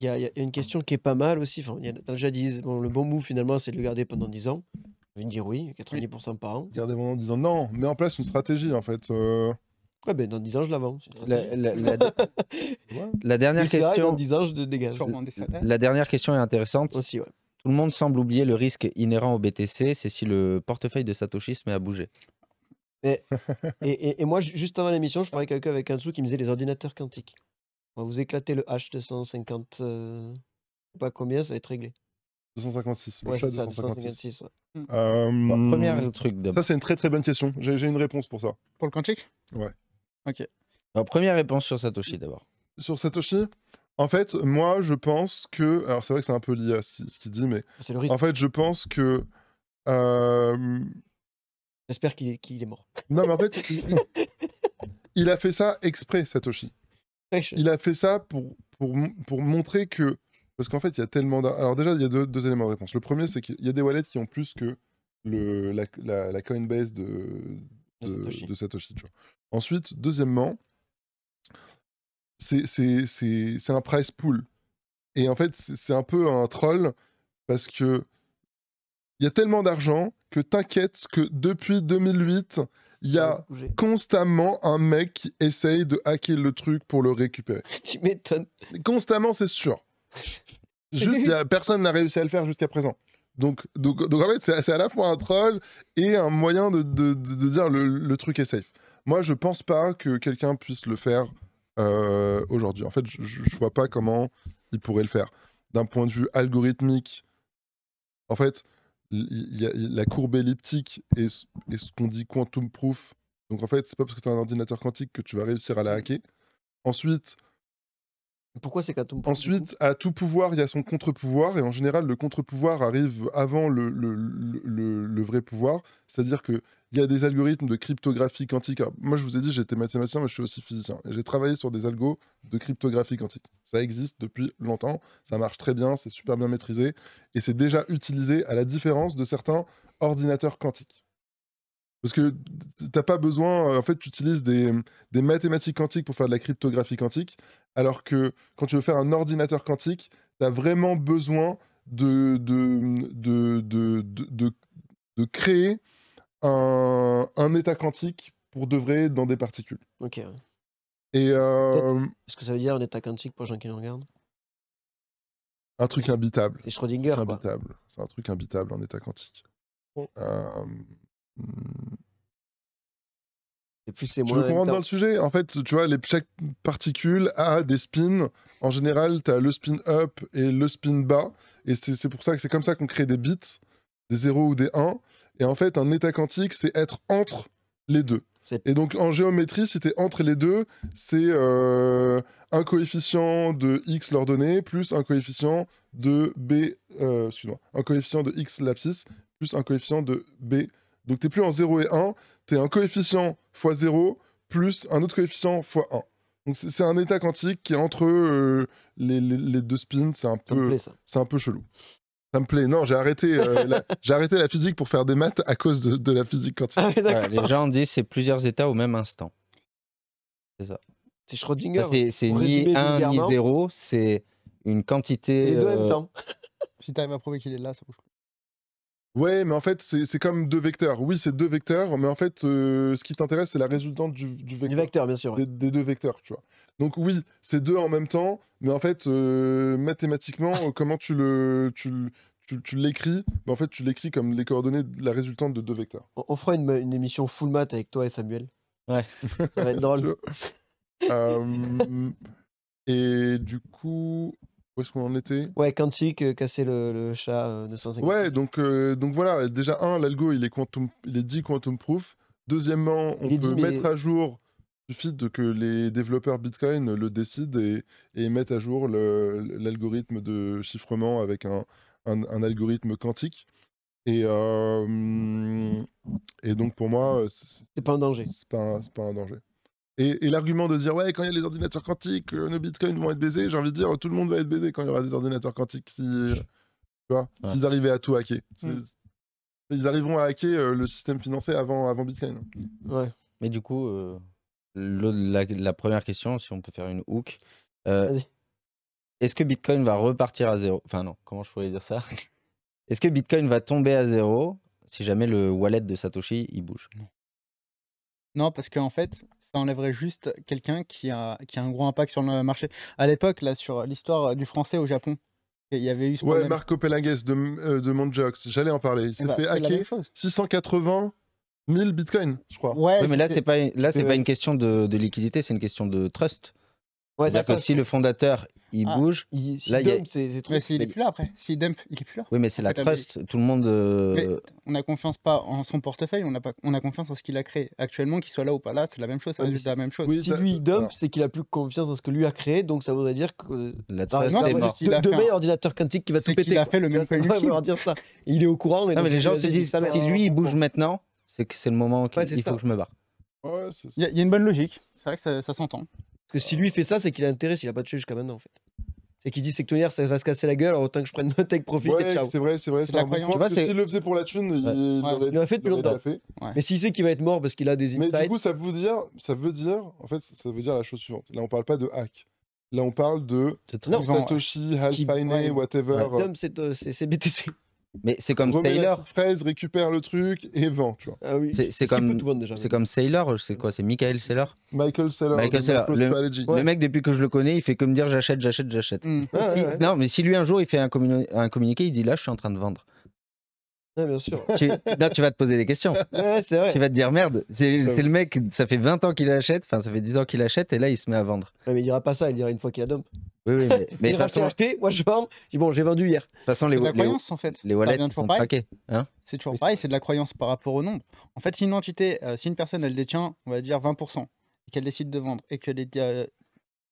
il y, a une question qui est pas mal aussi. Enfin, y a, déjà dit, le bon bout finalement, c'est de le garder pendant 10 ans. Je dire oui, 90% par an. Gardez moi en disant non, mets en place une stratégie en fait. Euh. Ouais, ben dans 10 ans, je l'avance. La, dernière question. 10 ans, je dégage. La dernière question est intéressante. Aussi, ouais. Tout le monde semble oublier le risque inhérent au BTC, c'est si le portefeuille de Satoshi se met à bouger. Et, et, et, moi, juste avant l'émission, je parlais quelqu'un avec un sou qui me disait les ordinateurs quantiques. On va vous éclater le H250, euh, sais pas combien, ça va être réglé. 256. Ouais, ça, 256. Hmm. Euh, truc. Ça, c'est une très très bonne question. J'ai une réponse pour ça. Pour le quantique Ouais. Ok. Alors, première réponse sur Satoshi d'abord. Sur Satoshi En fait, moi, je pense que. Alors, c'est vrai que c'est un peu lié à ce qu'il dit, mais. En fait, je pense que. Euh, J'espère qu'il est... mort. Non, mais en fait, il... a fait ça exprès, Satoshi. Il a fait ça pour, pour, pour montrer que parce qu'en fait, il y a tellement. Alors, déjà, il y a deux, éléments de réponse. Le premier, c'est qu'il y a des wallets qui ont plus que le, la, la, Coinbase de, de, Satoshi. Ensuite, deuxièmement, c'est un price pool. Et en fait, c'est un peu un troll parce que il y a tellement d'argent que t'inquiète que depuis 2008, il y a constamment un mec qui essaye de hacker le truc pour le récupérer. tu m'étonnes. Constamment, c'est sûr. Juste, personne n'a réussi à le faire jusqu'à présent. Donc, donc, en fait, c'est à la fois un troll et un moyen de, dire le, truc est safe. Moi, je pense pas que quelqu'un puisse le faire euh, aujourd'hui. En fait, je, je vois pas comment il pourrait le faire. D'un point de vue algorithmique, en fait, la courbe elliptique et, ce qu'on dit quantum proof. Donc en fait, c'est pas parce que tu as un ordinateur quantique que tu vas réussir à la hacker. Ensuite, pourquoi c'est qu'à tout Ensuite, à tout pouvoir, il y a son contre-pouvoir, et en général, le contre-pouvoir arrive avant le, vrai pouvoir. C'est-à-dire qu'il y a des algorithmes de cryptographie quantique. moi, je vous ai dit, j'étais mathématicien, mais je suis aussi physicien. J'ai travaillé sur des algos de cryptographie quantique. Ça existe depuis longtemps, ça marche très bien, c'est super bien maîtrisé, et c'est déjà utilisé à la différence de certains ordinateurs quantiques. Parce que tu n'as pas besoin, euh, en fait, tu utilises des, mathématiques quantiques pour faire de la cryptographie quantique, alors que quand tu veux faire un ordinateur quantique, tu as vraiment besoin de, de, de, créer un, état quantique pour de vrai dans des particules. Ok. Et euh, ce que ça veut dire un état quantique pour les gens qui nous regardent Un truc imbitable. C'est Schrödinger. C'est un truc imbitable en état quantique. Bon... Euh, Hmm. Et puis c'est moins. Je comprends dans le sujet. En fait, tu vois, les, chaque particule a des spins. En général, tu as le spin up et le spin bas. Et c'est pour ça que c'est comme ça qu'on crée des bits, des 0 ou des 1. Et en fait, un état quantique, c'est être entre les deux. Et donc en géométrie, si tu es entre les deux, c'est euh, un coefficient de x l'ordonnée plus un coefficient de b, euh, un coefficient de x l'abscisse plus un coefficient de b donc t'es plus en 0 et 1, tu es un coefficient fois 0 plus un autre coefficient fois 1. Donc c'est un état quantique qui est entre euh, les, deux spins, c'est un, peu, c'est un peu chelou. Ça me plaît. Non, j'ai arrêté, euh, la, j'ai arrêté la physique pour faire des maths à cause de, la physique quantique. Ah les gens disent c'est plusieurs états au même instant. C'est ça. C'est Schrödinger. Bah, c'est, ni 1 ni 0, c'est une quantité. Les deux en même euh, temps. si tu arrives à prouver qu'il est là, ça bouge Ouais, mais en fait, c'est comme deux vecteurs. Oui, c'est deux vecteurs, mais en fait, euh, ce qui t'intéresse, c'est la résultante du, vecteur. Du vecteur, bien sûr. Des, deux vecteurs, tu vois. Donc oui, c'est deux en même temps, mais en fait, euh, mathématiquement, euh, comment tu le, tu, l'écris mais bah, En fait, tu l'écris comme les coordonnées de la résultante de deux vecteurs. On, fera une, une, émission full math avec toi et Samuel. Ouais. Ça va être drôle. et du coup, où est-ce qu'on en était Ouais, Quantique, casser le, le chat euh, de 256. Ouais, donc, euh, donc voilà, déjà, un, l'algo, il, est il est dit quantum proof. Deuxièmement, on peut mettre à jour, il suffit que les développeurs Bitcoin le décident et, mettent à jour l'algorithme de chiffrement avec un, un, algorithme quantique. Et, euh, et donc pour moi, c'est pas un danger. C'est pas, pas un danger. Et, l'argument de dire, ouais, quand il y a les ordinateurs quantiques, euh, nos bitcoins vont être baisés, j'ai envie de dire, tout le monde va être baisé quand il y aura des ordinateurs quantiques, si, euh, tu vois, ils arrivaient à tout hacker. Mm. Ils arriveront à hacker euh, le système financier avant, avant Bitcoin. Ouais. Mais du coup, la, première question, si on peut faire une hook. Vas-y. Est-ce que Bitcoin va repartir à zéro Enfin, non, comment je pourrais dire ça Est-ce que Bitcoin va tomber à zéro si jamais le wallet de Satoshi il bouge Non, parce qu'en fait, enlèverait juste quelqu'un qui a, qui a un gros impact sur le marché. À l'époque, là, sur l'histoire euh, du français au Japon, il y avait eu ce Ouais, Marco Pelanguez de, euh, de j'allais en parler. Il s'est bah, fait hacker 680 000 bitcoins, je crois. Ouais, mais là, c'est pas, là, c'est pas une question de, liquidité, c'est une question de trust. C'est-à-dire que si le fondateur il ah, bouge. là, il dump, c'est trop. Mais s'il est plus là après. S'il dump, il est plus là. Oui, mais c'est la trust. Tout le monde. Euh, on a confiance pas en son portefeuille, on a, pas, on a confiance en ce qu'il a créé. Actuellement, qu'il soit là ou pas là, c'est la même chose. C'est la même chose. si lui il dump, c'est qu'il a plus confiance en ce que lui a créé, donc ça voudrait dire que. Euh, la trust non, est mort. De, demain, l'ordinateur quantique qui va tout péter. Il a fait le même dire ça. Il est au courant, mais les gens euh, se disent si lui il bouge maintenant, c'est que c'est le moment qu'il faut que je me barre. Il y a une bonne logique. C'est vrai que ça s'entend que si lui fait ça, c'est qu'il a intérêt, s'il a pas tué jusqu'à maintenant en fait. C'est qu'il dit sectionnaire, ça va se casser la gueule, autant que je prenne mon tech, profite ouais, C'est vrai, c'est vrai, c'est un bon point. Parce que s'il le faisait pour la thune, ouais. il l'aurait fait depuis longtemps. Fait. Mais s'il sait qu'il va être mort parce qu'il a des insights. Mais du coup, ça veut dire, ça veut dire, en fait, ça veut dire la chose suivante. Là, on parle pas de hack. Là, on parle de Satoshi, Hal Finney, whatever. C'est euh, BTC. Mais c'est comme Sailor. Fraise récupère le truc et vend, tu vois. Ah oui. C'est, comme, c'est comme Sailor, c'est quoi C'est Michael Sailor Michael Sailor. Michael Sailor. Le, mec, depuis que je le connais, il fait que me dire j'achète, j'achète, j'achète. Mm. Non, mais si lui un jour il fait un, un communiqué, il dit là, je suis en train de vendre bien sûr. Tu, tu vas te poser des questions. Tu vas te dire merde, c'est le mec, ça fait 20 ans qu'il achète, enfin ça fait 10 ans qu'il achète et là il se met à vendre. mais il dira pas ça, il dira une fois qu'il a Oui, mais, il façon... acheté, moi je vends, dis bon, j'ai vendu hier. De toute façon, les, de la croyance, en fait. les wallets sont hein. c'est toujours pareil, c'est de la croyance par rapport au nombre. En fait, si une entité, euh, si une personne elle détient, on va dire 20%, et qu'elle décide de vendre et que les, euh,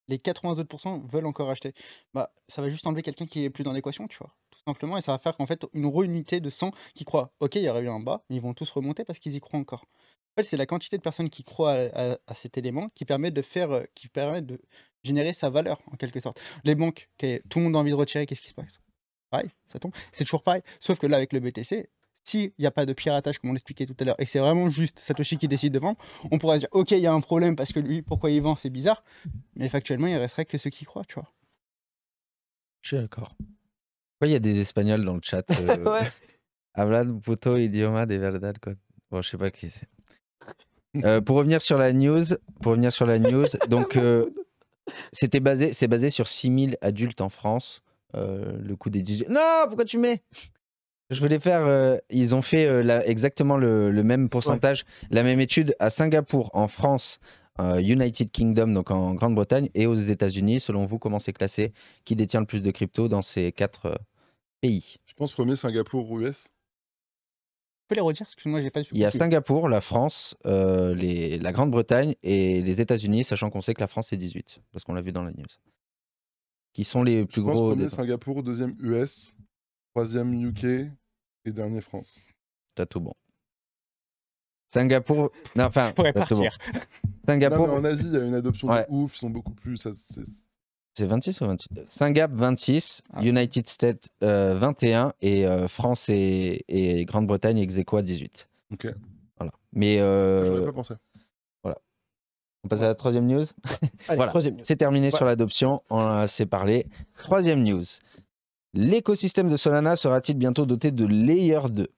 les 80 autres veulent encore acheter, bah ça va juste enlever quelqu'un qui est plus dans l'équation, tu vois simplement, et ça va faire qu'en fait une unité de 100 qui croient, ok, il y aurait eu un bas, mais ils vont tous remonter parce qu'ils y croient encore. En fait, c'est la quantité de personnes qui croient à, cet élément qui permet de faire, euh, qui permet de générer sa valeur en quelque sorte. Les banques, tout le monde a envie de retirer, qu'est-ce qui se passe Pareil, ça tombe. C'est toujours pareil, sauf que là avec le BTC, s'il n'y a pas de piratage, comme on l'expliquait tout à l'heure, et c'est vraiment juste Satoshi qui décide de vendre, on pourrait se dire, ok, il y a un problème parce que lui, pourquoi il vend, c'est bizarre. Mais factuellement, il resterait que ceux qui croient, tu vois. Je suis d'accord il y a des Espagnols dans le chat euh, puto verdad. Quoi. je sais pas qui c'est. Euh, pour revenir sur la news, pour revenir sur la news, donc euh, c'était basé, c'est basé sur 6000 adultes en France. le coût des 18. Non, pourquoi tu mets Je voulais faire. ils ont fait exactement le, même pourcentage, la même étude à Singapour, en France, United Kingdom, donc en Grande-Bretagne, et aux États-Unis. Selon vous, comment c'est classé Qui détient le plus de crypto dans ces quatre je pense premier Singapour ou US. Tu peux les redire parce que moi j'ai pas Il y a Singapour, la France, euh, les, la Grande-Bretagne et les États-Unis, sachant qu'on sait que la France c'est 18 parce qu'on l'a vu dans la news. Qui sont les plus je gros Premier Singapour, deuxième US, troisième UK et dernier France. T'as tout bon. Singapour, enfin, je pourrais partir. Singapour. en Asie, il y a une adoption de ouf. Ils sont beaucoup plus. C'est 26 ou 28 Singap 26, ah. United States 21 euh, et euh, France et, Grande-Bretagne ex 18. Ok. Voilà. Mais. Euh, pas pensé. Voilà. On passe à la troisième news. voilà. C'est terminé sur l'adoption. On a assez parlé. Troisième news. L'écosystème de Solana sera-t-il bientôt doté de Layer 2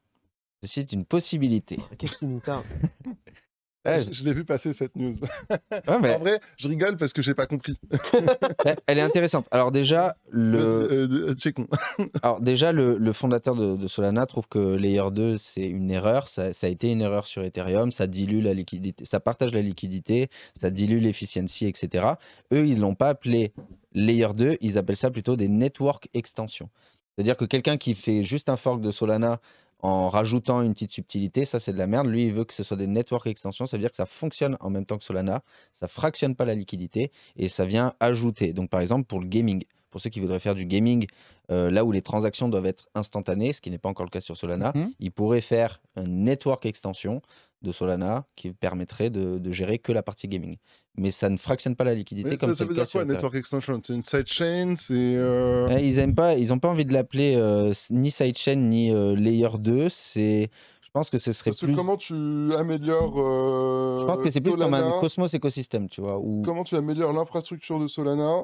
Ceci est une possibilité. Qu'est-ce qui nous tarde Eh, je, l'ai vu passer cette news. mais... en vrai, je rigole parce que je n'ai pas compris. Elle est intéressante. Alors déjà, le... Euh, euh, Alors déjà, le, fondateur de, Solana trouve que Layer 2, c'est une erreur. Ça, a été une erreur sur Ethereum. Ça dilue la liquidité. Ça partage la liquidité. Ça dilue l'efficiency, etc. Eux, ils l'ont pas appelé Layer 2. Ils appellent ça plutôt des network extensions. C'est-à-dire que quelqu'un qui fait juste un fork de Solana en rajoutant une petite subtilité, ça c'est de la merde. Lui, il veut que ce soit des network extensions, ça veut dire que ça fonctionne en même temps que Solana, ça fractionne pas la liquidité et ça vient ajouter. Donc par exemple pour le gaming, pour ceux qui voudraient faire du gaming, euh, là où les transactions doivent être instantanées, ce qui n'est pas encore le cas sur Solana, mhm. il pourrait faire un network extension de Solana qui permettrait de gérer que la partie gaming mais ça ne fractionne pas la liquidité comme ça, ça veut dire quoi network extension c'est une sidechain c'est euh, eh, ils aiment pas ils ont pas envie de l'appeler ni euh, ni sidechain ni euh, layer 2 c'est je pense que ce serait Parce plus comment tu améliores je pense que c'est plus comme un Cosmos écosystème tu vois comment tu améliores l'infrastructure de Solana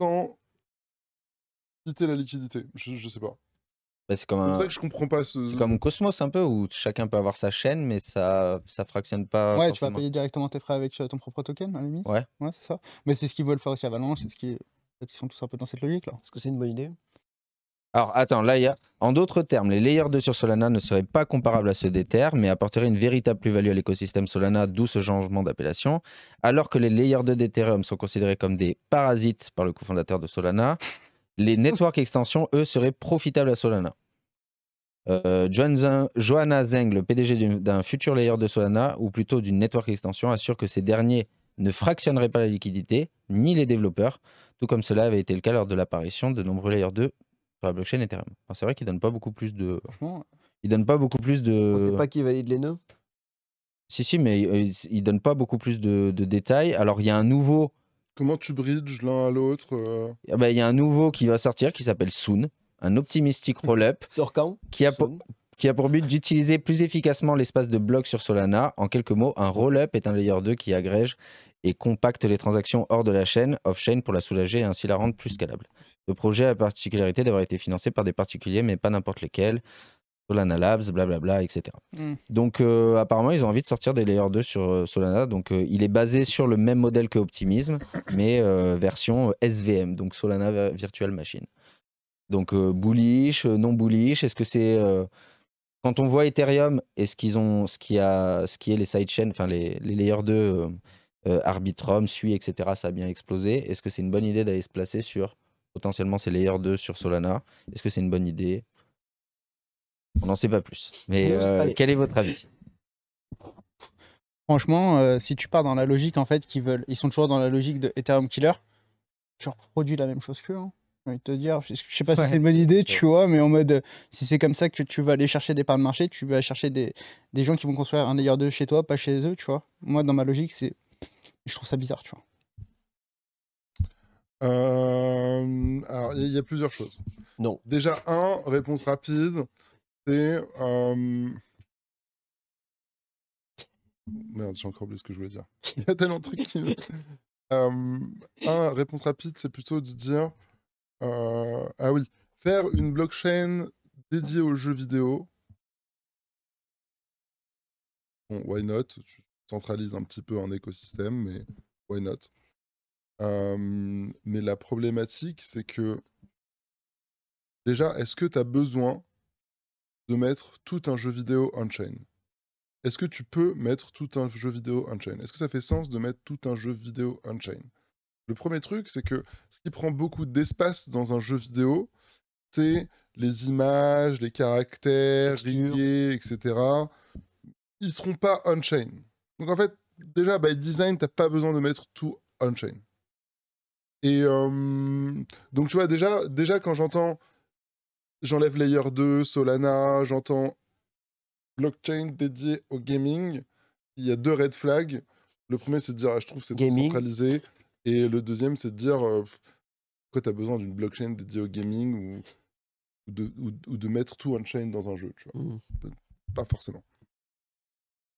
sans quitter la liquidité je, je sais pas bah, c'est comme un... C'est comme Cosmos un peu où chacun peut avoir sa chaîne, mais ça ça fractionne pas. Ouais, tu vas payer directement tes frais avec euh, ton propre token à la Ouais. c'est ça. Mais c'est ce qu'ils veulent faire aussi à Valence, c'est ce qui. Ils sont tous un peu dans cette logique là. Est-ce que c'est une bonne idée alors attends, là il y a. En d'autres termes, les layers 2 sur Solana ne seraient pas comparables à ceux d'Ether, mais apporteraient une véritable plus-value à l'écosystème Solana, d'où ce changement d'appellation. Alors que les layers 2 d'Ethereum sont considérés comme des parasites par le cofondateur de Solana, les network extensions, eux, seraient profitables à Solana. Euh, Johanna Zeng, le PDG d'un futur layer de Solana, ou plutôt d'une network extension, assure que ces derniers ne fractionneraient pas la liquidité, ni les développeurs, tout comme cela avait été le cas lors de l'apparition de nombreux layers 2 sur la blockchain Ethereum. c'est vrai qu'ils donnent pas beaucoup plus de. Franchement. Ils donnent pas beaucoup plus de. On sait pas qui valide les nœuds. Si, si, mais ils donnent pas beaucoup plus de détails. Alors, il y a un nouveau Comment tu bridges l'un à l'autre euh ah bah, Il y a un nouveau qui va sortir qui s'appelle Soon, un optimistic roll-up. quand qui a, pour, qui a pour but d'utiliser plus efficacement l'espace de bloc sur Solana. En quelques mots, un roll-up est un layer 2 qui agrège et compacte les transactions hors de la chaîne, off-chain, pour la soulager et ainsi la rendre plus scalable. Le projet a la particularité d'avoir été financé par des particuliers, mais pas n'importe lesquels. Solana Labs, blablabla, etc. Hmm. Donc euh, apparemment, ils ont envie de sortir des layers 2 sur euh, Solana. Donc euh, il est basé sur le même modèle que Optimism, mais version SVM, donc Solana Virtual Machine. Donc bullish, non bullish, est-ce que c'est... quand on voit Ethereum est ce qu'ils ont, ce qui a, ce qui est les sidechains, enfin les, les layers 2, Arbitrum, Sui, etc., ça a bien explosé. Est-ce que c'est une bonne idée d'aller se placer sur potentiellement ces layers 2 sur Solana Est-ce que c'est une bonne idée on n'en sait pas plus. Mais euh, quel est votre avis Franchement, euh, si tu pars dans la logique en fait qu'ils veulent, ils sont toujours dans la logique de Ethereum Killer, tu reproduis la même chose qu'eux. Hein. Je ne te dire, je sais pas si c'est une bonne idée, tu vois, mais en mode, si c'est comme ça que tu vas aller chercher des parts de marché, tu vas chercher des, gens qui vont construire un layer 2 chez toi, pas chez eux, tu vois. Moi, dans ma logique, c'est, je trouve ça bizarre, tu vois. Euh, alors, il y, a plusieurs choses. Non. Déjà, un, réponse rapide. Merde, j'ai encore oublié ce que je voulais dire. Il y a tellement de trucs qui. réponse rapide, c'est plutôt de dire. Ah oui, faire une blockchain dédiée aux jeux vidéo. why not Tu centralises un petit peu un écosystème, mais why not Mais la problématique, c'est que. Déjà, est-ce que tu as besoin de mettre tout un jeu vidéo on-chain Est-ce que tu peux mettre tout un jeu vidéo on-chain Est-ce que ça fait sens de mettre tout un jeu vidéo on-chain Le premier truc, c'est que ce qui prend beaucoup d'espace dans un jeu vidéo, c'est les images, les caractères, les liés, etc. Ils seront pas on-chain. Donc en fait, déjà, by design, tu n'as pas besoin de mettre tout on-chain. Et euh, donc tu vois, déjà, déjà quand j'entends J'enlève Layer 2, Solana, j'entends blockchain dédié au gaming. Il y a deux red flags. Le premier, c'est de dire, ah, je trouve c'est trop centralisé. Et le deuxième, c'est de dire, euh, pourquoi tu as besoin d'une blockchain dédiée au gaming ou, de, mettre tout on-chain dans un jeu hmm. Pas forcément.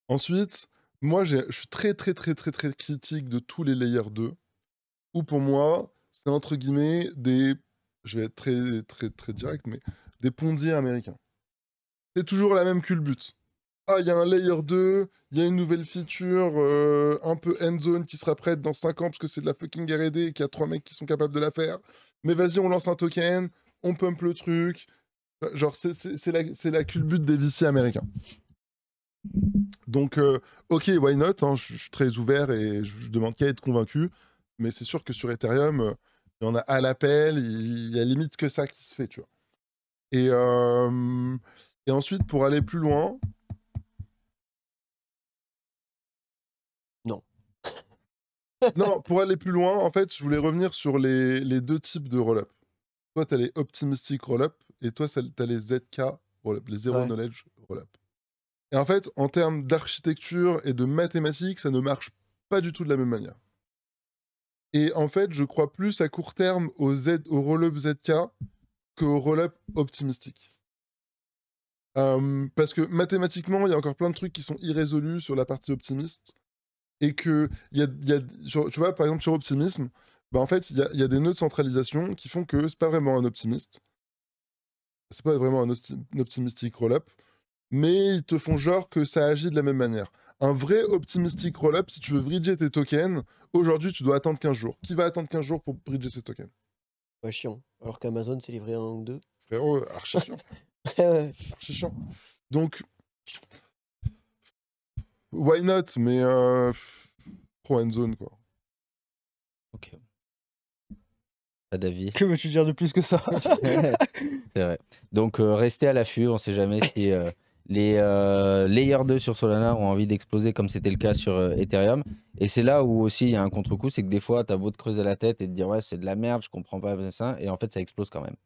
Ensuite, moi, je suis très, très, très, très, très critique de tous les layers 2, où pour moi, c'est entre guillemets des je vais être très, très, très direct, mais des pondiers américains. C'est toujours la même culbute. Ah, il y a un layer 2, il y a une nouvelle feature euh, un peu end zone qui sera prête dans 5 ans parce que c'est de la fucking RD et qu'il y a 3 mecs qui sont capables de la faire. Mais vas-y, on lance un token, on pump le truc. Genre, c'est la, la culbute des VC américains. Donc, euh, ok, why not hein, Je suis très ouvert et je demande qu'à être convaincu. Mais c'est sûr que sur Ethereum, euh, il y en a à l'appel, il y a limite que ça qui se fait, tu vois. Et, et ensuite, pour aller plus loin. Non. non, pour aller plus loin, en fait, je voulais revenir sur les, deux types de roll-up. Toi, tu as les optimistic roll-up et toi, tu as les ZK roll-up, les zero knowledge roll-up. Et en fait, en termes d'architecture et de mathématiques, ça ne marche pas du tout de la même manière. Et en fait, je crois plus à court terme au, Z, roll-up ZK qu'au roll-up optimistique. Euh, parce que mathématiquement, il y a encore plein de trucs qui sont irrésolus sur la partie optimiste. Et que, y a, tu vois, par exemple, sur optimisme, bah, en fait, il y, a, des nœuds de centralisation qui font que c'est pas vraiment un optimiste. C'est pas vraiment un, optimistique roll-up. Mais ils te font genre que ça agit de la même manière. Un vrai optimistique roll si tu veux bridger tes tokens, aujourd'hui, tu dois attendre 15 jours. Qui va attendre 15 jours pour bridger ses tokens chiant. Alors qu'Amazon, s'est livré en ou deux. Frérot, archi chiant. archi chiant. Donc, why not Mais euh, pro end zone, quoi. Ok. Pas d'avis. Que veux-tu dire de plus que ça C'est vrai. Donc, euh, restez à l'affût. On sait jamais si. Euh, les euh, Layer 2 sur Solana ont envie d'exploser comme c'était le cas sur euh, Ethereum. Et c'est là où aussi il y a un contre-coup, c'est que des fois, tu as beau te creuser la tête et te dire ouais, c'est de la merde, je comprends pas ça, et en fait, ça explose quand même.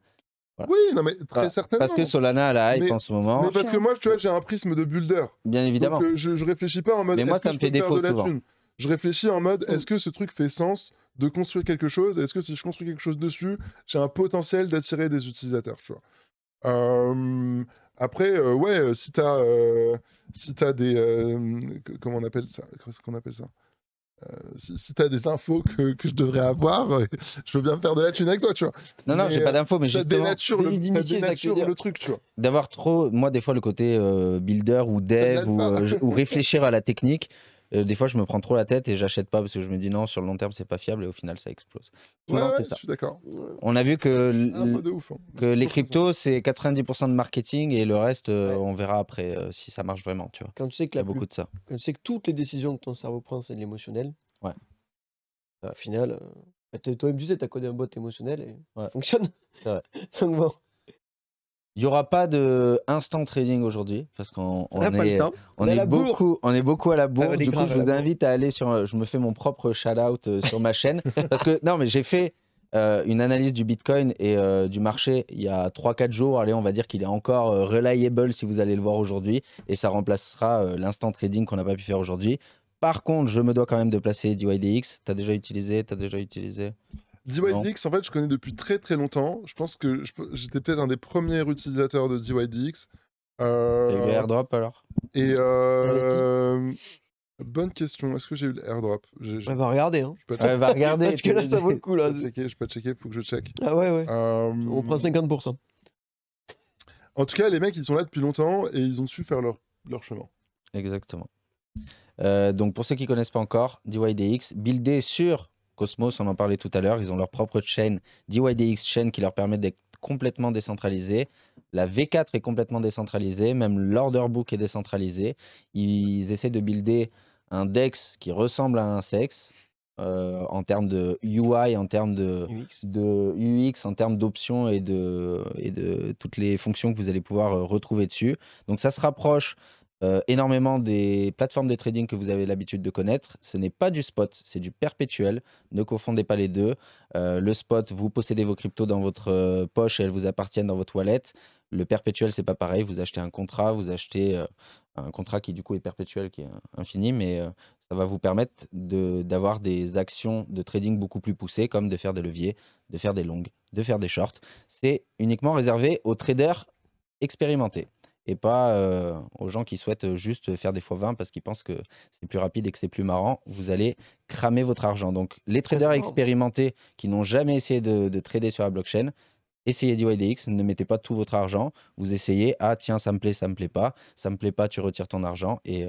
Oui, non, mais très certainement. Parce que Solana a la hype en ce moment. Mais parce que moi, tu vois, j'ai un prisme de builder. Bien évidemment. Donc, euh, je, réfléchis pas en mode. Mais moi, ça me fait des photos. Je réfléchis en mode mm. est-ce que ce truc fait sens de construire quelque chose Est-ce que si je construis quelque chose dessus, j'ai un potentiel d'attirer des utilisateurs, tu vois après, euh, ouais, euh, si t'as euh, si des comment on appelle ça, qu'on appelle ça, si, des infos que, je devrais avoir, je veux bien faire de la thune avec toi, tu vois. Non, non, j'ai pas d'infos, mais j'ai dénature, le, le truc, tu vois. D'avoir trop, moi, des fois, le côté builder ou dev ou réfléchir à la technique, euh, des fois, je me prends trop la tête et j'achète pas parce que je me dis non, sur le long terme, c'est pas fiable et au final, ça explose. d'accord. On a vu que, ah, hein. les cryptos, c'est 90% de marketing et le reste, euh, on verra après euh, si ça marche vraiment. Tu vois. Quand tu sais que Il y a beaucoup de ça. Quand tu sais que toutes les décisions que ton cerveau prend, c'est de l'émotionnel. Ouais. Bah, au final, bah, toi-même, tu sais, t'as codé un bot émotionnel et ça fonctionne. Donc bon. Il n'y aura pas de instant trading aujourd'hui parce qu'on on, est, on beaucoup, on est beaucoup à la bourre. Ah, du coup, je vous invite à aller sur. Je me fais mon propre shout out euh, sur ma chaîne parce que non, mais j'ai fait euh, une analyse du Bitcoin et euh, du marché il y a 3-4 jours. Allez, on va dire qu'il est encore reliable si vous allez le voir aujourd'hui et ça remplacera l'instant trading qu'on n'a pas pu faire aujourd'hui. Par contre, je me dois quand même de placer DYDX. as déjà utilisé T'as déjà utilisé DYDX, en fait, je connais depuis très très longtemps. Je pense que j'étais peut-être un des premiers utilisateurs de DYDX. Euh... Il alors Et euh, Bonne question. Est-ce que j'ai eu l'airdrop on Va regarder. Hein. Je va regarder. Parce que là, ça vaut le coup. Je ne peux pas checker, faut que je check. Ah ouais, ouais. Euh, on prend 50%. En tout cas, les mecs, ils sont là depuis longtemps et ils ont su faire leur, leur chemin. Exactement. Euh, donc, pour ceux qui connaissent pas encore, DYDX, buildé sur Cosmos, on en parlait tout à l'heure, ils ont leur propre chaîne, DYDX chaîne, qui leur permet d'être complètement décentralisé. La V4 est complètement décentralisée, même l'order book est décentralisé. Ils essaient de builder un DEX qui ressemble à un SEX euh, en termes de UI, en termes de UX, en termes d'options et de toutes les fonctions que vous allez pouvoir euh, retrouver dessus. Donc ça se rapproche euh, énormément des plateformes de trading que vous avez l'habitude de connaître. Ce n'est pas du spot, c'est du perpétuel. Ne confondez pas les deux. Euh, le spot, vous possédez vos cryptos dans votre euh, poche et elles vous appartiennent dans votre wallet. Le perpétuel, c'est pas pareil. Vous achetez un contrat, vous achetez un contrat qui du coup est perpétuel, qui est infini, mais ça va vous permettre d'avoir des actions de trading beaucoup plus poussées, comme de faire des leviers, de faire des longues, de faire des shorts. C'est uniquement réservé aux traders expérimentés et pas aux gens qui souhaitent juste faire des fois 20 parce qu'ils pensent que c'est plus rapide et que c'est plus marrant. Vous allez cramer votre argent. Donc, les traders expérimentés qui n'ont jamais essayé de, trader sur la blockchain, essayez DYDX, ne mettez pas tout votre argent. Vous essayez, ah tiens, ça me plaît, ça me plaît pas. Ça me plaît pas, tu retires ton argent et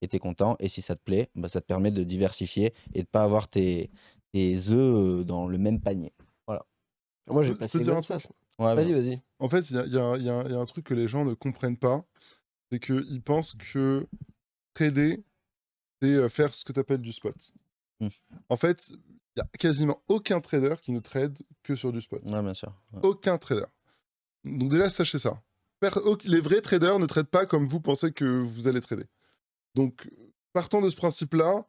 t'es tu es content. Et si ça te plaît, bah, ça te permet de diversifier et de ne pas avoir tes, tes œufs dans le même panier. Voilà. Moi, j'ai passé passer vas-y, bah. vas-y. En fait, il y, a, un truc que les gens ne comprennent pas, c'est qu'ils pensent que trader, c'est euh, faire ce que tu appelles du spot. Hmm. En fait, il n'y a quasiment aucun trader qui ne trade que sur du spot. Ouais, bien sûr. Aucun trader. Donc déjà, sachez ça. Les vrais traders ne traitent pas comme vous pensez que vous allez trader. Donc, partant de ce principe-là,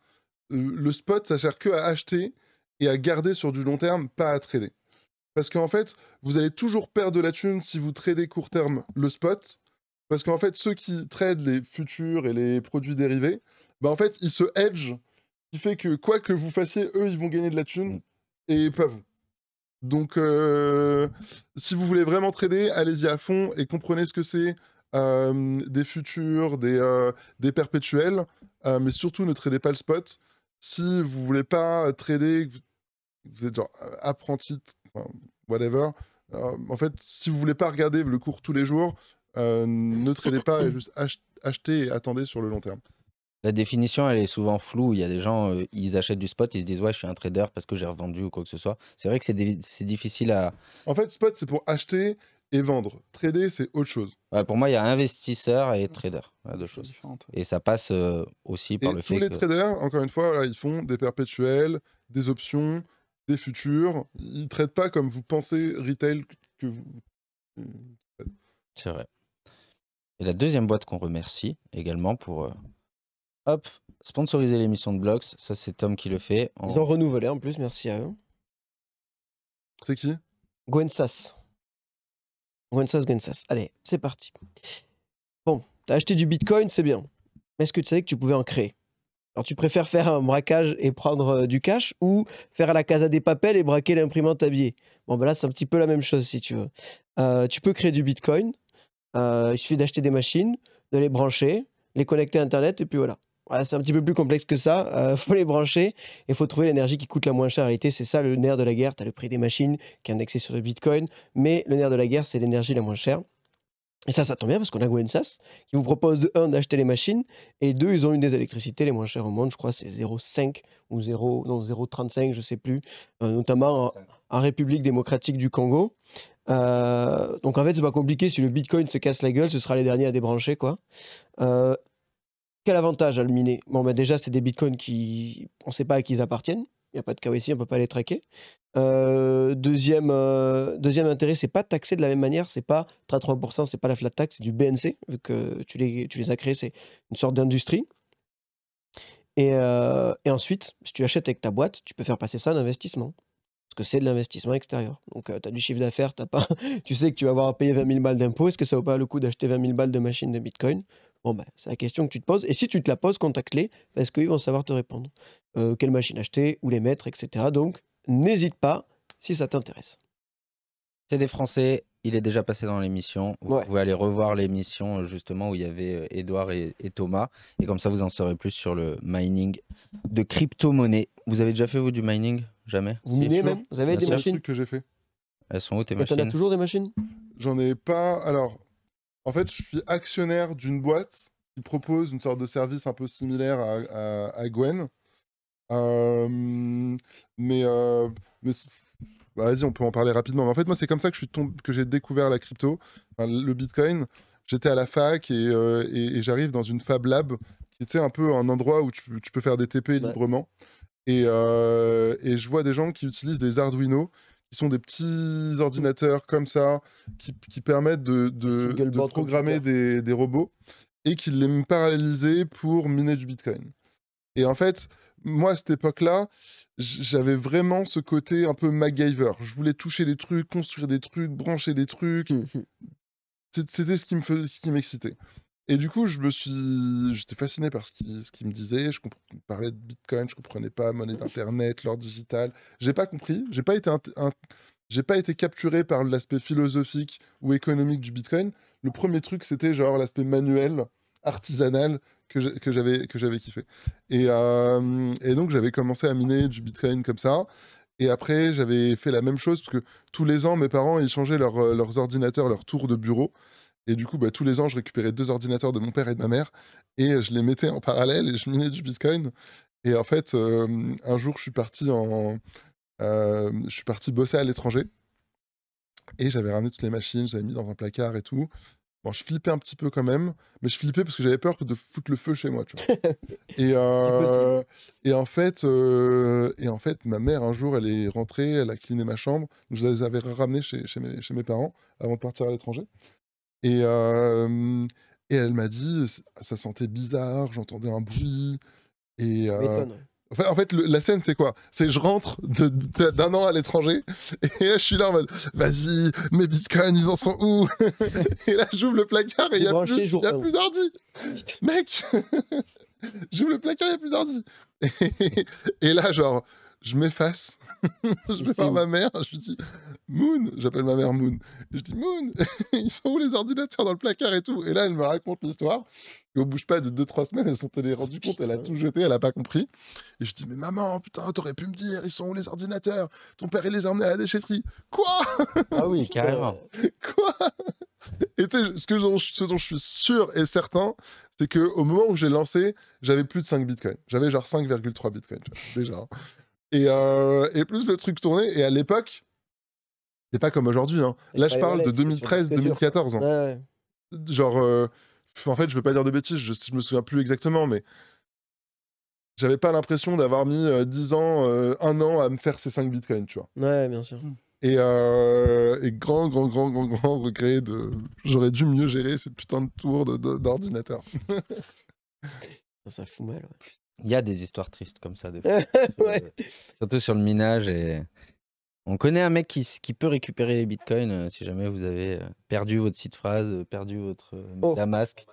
euh, le spot, ça sert que à acheter et à garder sur du long terme, pas à trader. Parce qu'en fait, vous allez toujours perdre de la thune si vous tradez court terme le spot. Parce qu'en fait, ceux qui tradent les futurs et les produits dérivés, bah en fait, ils se hedge, qui fait que quoi que vous fassiez, eux, ils vont gagner de la thune mm. et pas vous. Donc, euh, si vous voulez vraiment trader, allez-y à fond et comprenez ce que c'est euh, des futurs, des, euh, des perpétuels, mais surtout ne tradez pas le spot. Si vous voulez pas trader, vous êtes genre apprenti whatever. Euh, en fait, si vous voulez pas regarder le cours tous les jours, euh, ne tradez pas et juste acheter achetez et attendez sur le long terme. La définition, elle est souvent floue. Il y a des gens, euh, ils achètent du spot, ils se disent ouais, je suis un trader parce que j'ai revendu ou quoi que ce soit. C'est vrai que c'est difficile à. En fait, spot, c'est pour acheter et vendre. Trader, c'est autre chose. pour moi, il y a investisseur et trader, deux choses. Et ça passe aussi par le fait que... Tous les traders, encore une fois, ils font des perpétuels, des options, futurs. Ils traitent pas comme vous pensez retail que vous. Euh, c'est vrai. Et la deuxième boîte qu'on remercie également pour. Euh, hop, sponsoriser l'émission de blogs, Ça, c'est Tom qui le fait. En... Ils ont renouvelé en plus, merci à eux. C'est qui Gwensas. Gwensas, Gwensas. Allez, c'est parti. Bon, as acheté du bitcoin, c'est bien. Mais est-ce que tu savais que tu pouvais en créer alors tu préfères faire un braquage et prendre euh, du cash ou faire à la Casa des Papels et braquer l'imprimante à billets Bon ben là c'est un petit peu la même chose si tu veux. Euh, tu peux créer du Bitcoin, euh, il suffit d'acheter des machines, de les brancher, les connecter à Internet et puis voilà. c'est un petit peu plus complexe que ça. Il faut les brancher et faut trouver l'énergie qui coûte la moins chère. En réalité, c'est ça le nerf de la guerre. Tu as le prix des machines qui est indexé sur le Bitcoin, mais le nerf de la guerre, c'est l'énergie la moins chère. Et ça, ça tombe bien parce qu'on a Gwensas qui vous propose de d'acheter les machines et deux, ils ont une des électricités les moins chères au monde, je crois c'est 0,5 ou 0, non 0,35, je sais plus, euh, notamment en, République démocratique du Congo. Euh, donc en fait, c'est pas compliqué. Si le Bitcoin se casse la gueule, ce sera les derniers à débrancher quoi. Euh, quel avantage à le miner Bon, bah déjà, c'est des bitcoins qui. On ne sait pas à qui ils appartiennent. Il n'y a pas de ici, on ne peut pas les traquer. Euh, deuxième, intérêt, euh, deuxième intérêt, c'est pas taxé de la même manière, c'est pas 33%, c'est pas la flat tax, c'est du BNC, vu que tu les, tu les as créés, c'est une sorte d'industrie. Euh, et, ensuite, si tu achètes avec ta boîte, tu peux faire passer ça à investissement. Parce que c'est de l'investissement extérieur. Donc, tu as du chiffre d'affaires, pas... tu sais que tu vas avoir à payer 20 000 balles d'impôts, est-ce que ça vaut pas le coup d'acheter 20 000 balles de machines de Bitcoin Bon, ben, c'est la question que tu te poses. Et si tu te la poses, contacte-les, parce qu'ils vont savoir te répondre. Euh, quelle machine acheter, où les mettre, etc. Donc, n'hésite pas si ça t'intéresse. C'est des Français, il est déjà passé dans l'émission. Vous pouvez aller revoir l'émission justement où il y avait Edouard euh, et, Thomas. Et comme ça, vous en saurez plus sur le mining de crypto-monnaie. Vous avez déjà fait, vous, du mining Jamais Vous minez même Vous avez des machines que j'ai fait. Elles sont où tes machines en as toujours des machines J'en ai pas. Alors, en fait, je suis actionnaire d'une boîte qui propose une sorte de service un peu similaire à, à Gwen mais, bah, vas-y, on peut en parler rapidement. en fait, moi, c'est comme ça que, je suis tombé, que j'ai découvert la crypto, le Bitcoin. J'étais à la fac et, j'arrive dans une Fab Lab, qui était un peu un endroit où tu, peux faire des TP librement. Et, et je vois des gens qui utilisent des Arduino qui sont des petits mmh. ordinateurs comme ça, qui, permettent de, programmer des, des, robots et qui les paralléliser pour miner du Bitcoin. Et en fait, moi, à cette époque-là, j'avais vraiment ce côté un peu MacGyver. Je voulais toucher des trucs, construire des trucs, brancher des trucs. Mmh c'était ce qui me faisait, qui m'excitait. Et du coup, je me suis, j'étais fasciné par ce qu'il qui me disait. Je parlais de Bitcoin, je ne comprenais pas monnaie d'internet, l'or digital. J'ai pas compris. J'ai pas été, j'ai pas été capturé par l'aspect philosophique ou économique du Bitcoin. Le premier truc, c'était genre l'aspect manuel, artisanal que j'avais que j'avais kiffé. Et, euh, et donc j'avais commencé à miner du Bitcoin comme ça. Et après j'avais fait la même chose parce que tous les ans mes parents ils changeaient euh, leurs ordinateurs, leur tour de bureau. Et du coup bah, tous les ans je récupérais deux ordinateurs de mon père et de ma mère et je les mettais en parallèle et je minais du Bitcoin. Et en fait euh, un jour je suis parti en je suis parti bosser à l'étranger et j'avais ramené toutes les machines, j'avais mis dans un placard et tout. Bon, je flippais un petit peu quand même, mais je flippais parce que j'avais peur de foutre le feu chez moi, tu vois. Euh, et, en fait, euh, et en fait, ma mère, un jour, elle est rentrée, elle a cleané ma chambre. Je les avais ramenés chez, mes, parents avant de partir à l'étranger. Et, euh, et elle m'a dit, ça sentait bizarre, j'entendais un bruit. Et, en fait, la scène, c'est quoi C'est je rentre d'un an à l'étranger et là, je suis là en mode vas-y, mes bitcoins, ils en sont où Et là, j'ouvre le placard et il n'y a, plus, y a plus d'ordi. Mec J'ouvre le placard, il n'y a plus d'ordi. et, là, genre, je m'efface. je vais voir ma mère, je dis Moon, j'appelle ma mère Moon. je dis Moon, ils sont où les ordinateurs dans le placard et tout Et là, elle me raconte l'histoire. Et au bouge pas de 2-3 semaines, elle s'en est rendue compte, elle a tout jeté, elle a pas compris. Et je dis Mais maman, putain, t'aurais pu me dire, ils sont où les ordinateurs Ton père, il les a emmenés à la déchetterie. Quoi Ah oui, carrément. Quoi Et ce, que je suis sûr et certain, c'est qu'au moment où j'ai lancé, j'avais plus de 5 bitcoins. J'avais genre 5,3 bitcoins, déjà. Hein. Euh, et, plus le truc tournait. Et à l'époque, c'est pas comme aujourd'hui. Hein. Là, je parle de 2013-2014. Hein. Genre, euh, en fait, je veux pas dire de bêtises, je, me souviens plus exactement, mais j'avais pas l'impression d'avoir mis 10 euh, ans, 1 un an à me faire ces 5 bitcoins, tu vois. Ouais, bien sûr. Hmm. Et, grand, grand, grand, grand, grand regret de. J'aurais dû mieux gérer cette putain de tour d'ordinateur. ça fout mal, ouais. Il y a des histoires tristes comme ça, euh, surtout sur le minage. Et... On connaît un mec qui, qui peut récupérer les bitcoins euh, si jamais vous avez euh, perdu votre site phrase, perdu votre euh, oh. Damasque.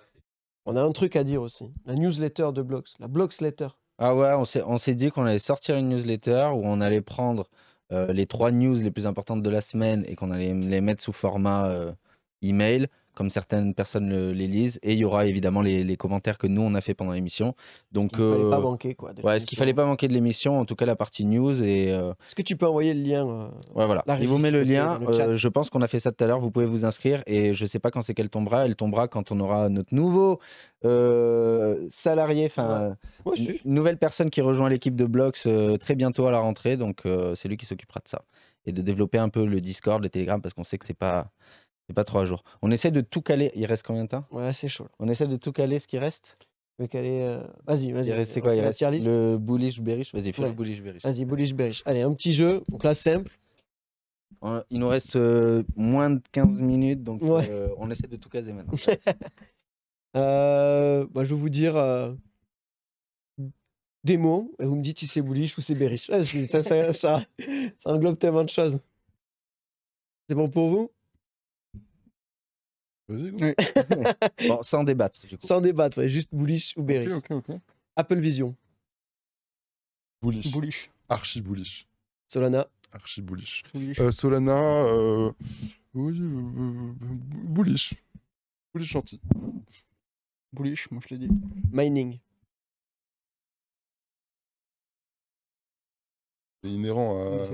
On a un truc à dire aussi la newsletter de Blocks, la Blox Letter. Ah ouais, on s'est dit qu'on allait sortir une newsletter où on allait prendre les trois news les plus importantes de la semaine et qu'on allait les mettre sous format email comme certaines personnes les lisent. Et il y aura évidemment les, commentaires que nous, on a fait pendant l'émission. Donc, il ne fallait pas euh, manquer ce qu'il fallait pas manquer de l'émission, en tout cas la partie news. Et, euh, Est-ce que tu peux envoyer le lien euh, voilà. Il vous met le lien. je pense qu'on a fait ça tout à l'heure. Vous pouvez vous inscrire. Et je sais pas quand c'est qu'elle tombera. Elle tombera quand on aura notre nouveau salarié, enfin, nouvelle personne qui rejoint l'équipe de Blocks très bientôt à la rentrée. Donc, c'est lui qui s'occupera de ça et de développer un peu le Discord, le Telegram, parce qu'on sait que c'est pas c'est pas trois jours. On essaie de tout caler. Il reste combien de temps Ouais, c'est chaud. On essaie de tout caler ce qui reste caler. Euh, vas-y, vas-y. Il quoi reste le bullish bearish. Vas-y, fais le bullish bearish. Vas-y, bullish bearish. Allez, un petit jeu. Donc là, simple. il nous reste euh, moins de 15 minutes, donc euh, on essaie de tout caser maintenant. Bah, je vais vous dire des mots et vous me dites si c'est bullish ou c'est bearish. ça englobe tellement de choses. C'est bon pour vous Vas-y. sans débattre. Sans débattre, juste bullish ou berry. Apple Vision, Bullish. Bullish. Archi bullish. Solana, Archi bullish. Euh, Solana, euh, oui, euh, bullish. Bullish gentil. Bullish, moi je l'ai dit. Mining, C'est inhérent à.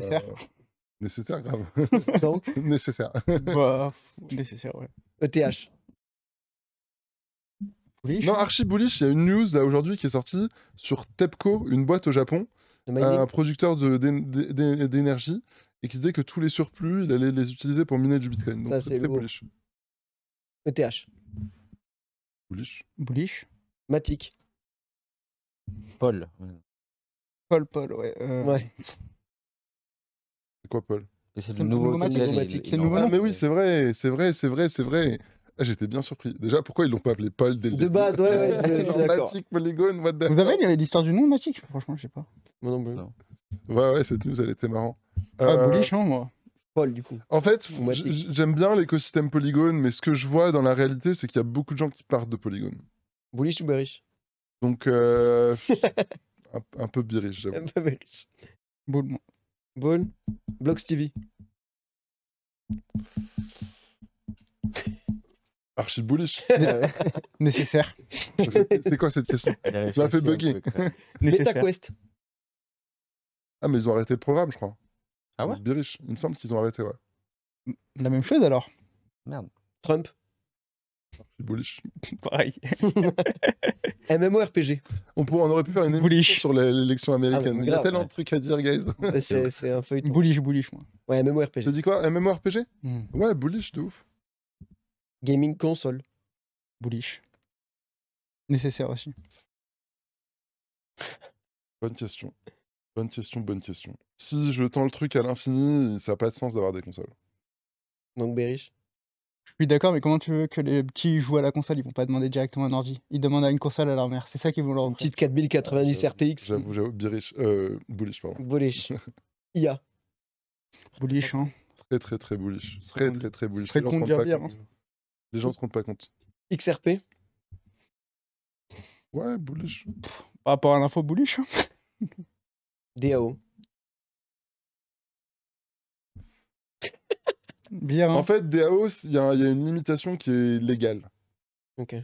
Nécessaire. grave. donc Nécessaire. bah, nécessaire, ouais. ETH. non, archi bullish, il y a une news là aujourd'hui qui est sortie sur Tepco, une boîte au Japon, un producteur d'énergie, et qui disait que tous les surplus, il allait les utiliser pour miner du Bitcoin. Donc, Ça, c'est bullish. ETH. Bullish. Bullish. Matic. Paul. Paul, Paul, Ouais. Euh. C'est quoi Paul c'est le nouveau ah, mais oui, c'est vrai, c'est vrai, c'est vrai, c'est vrai. Ah, j'étais bien surpris. Déjà, pourquoi ils l'ont pas appelé Paul dès De base, ouais, ouais, Matic, Polygon, what the Vous avez l'histoire du nom de Franchement, je sais pas. Moi non plus. Ouais, ouais, cette news, elle était marrant. Ah, euh, bullish, hein, moi Paul, du coup. En fait, j'aime bien l'écosystème Polygone, mais ce que je vois dans la réalité, c'est qu'il y a beaucoup de gens qui partent de Polygone. Bullish ou bearish Donc, euh, un, peu bearish, j'avoue. Un peu bearish. Bull, Blox TV. Archi bullish. Nécessaire. C'est quoi cette question Tu m'as fait bugger. MetaQuest. Ah, mais ils ont arrêté le programme, je crois. Ah ouais Birish. Il me semble qu'ils ont arrêté, ouais. La même chose alors Merde. Trump. Bullish. Pareil. MMORPG. On, pourrait, on aurait pu faire une émission sur l'élection américaine. Ah, Il y a tellement de trucs à dire, guys. C'est un feuilleton. Bullish, bullish, moi. Ouais, MMORPG. T'as dit quoi MMORPG Ouais, bullish, de ouf. Gaming console. Bullish. Nécessaire aussi. Bonne question. Bonne question, bonne question. Si je tends le truc à l'infini, ça n'a pas de sens d'avoir des consoles. Donc, Berish je suis d'accord, mais comment tu veux que les petits jouent à la console Ils vont pas demander directement un ordi. Ils demandent à une console à leur mère. C'est ça qu'ils vont leur offrir. petite 4090 RTX. J'avoue, j'avoue. Birish. Euh, bullish, pardon. Bullish. IA. Bullish, hein. Très, très, très bullish. Très, très, très bullish. Très con hein. Les gens se rendent pas compte. XRP. Ouais, bullish. Par rapport à l'info bullish. Hein. DAO. En fait, des il y, a une limitation qui est légale. Ok.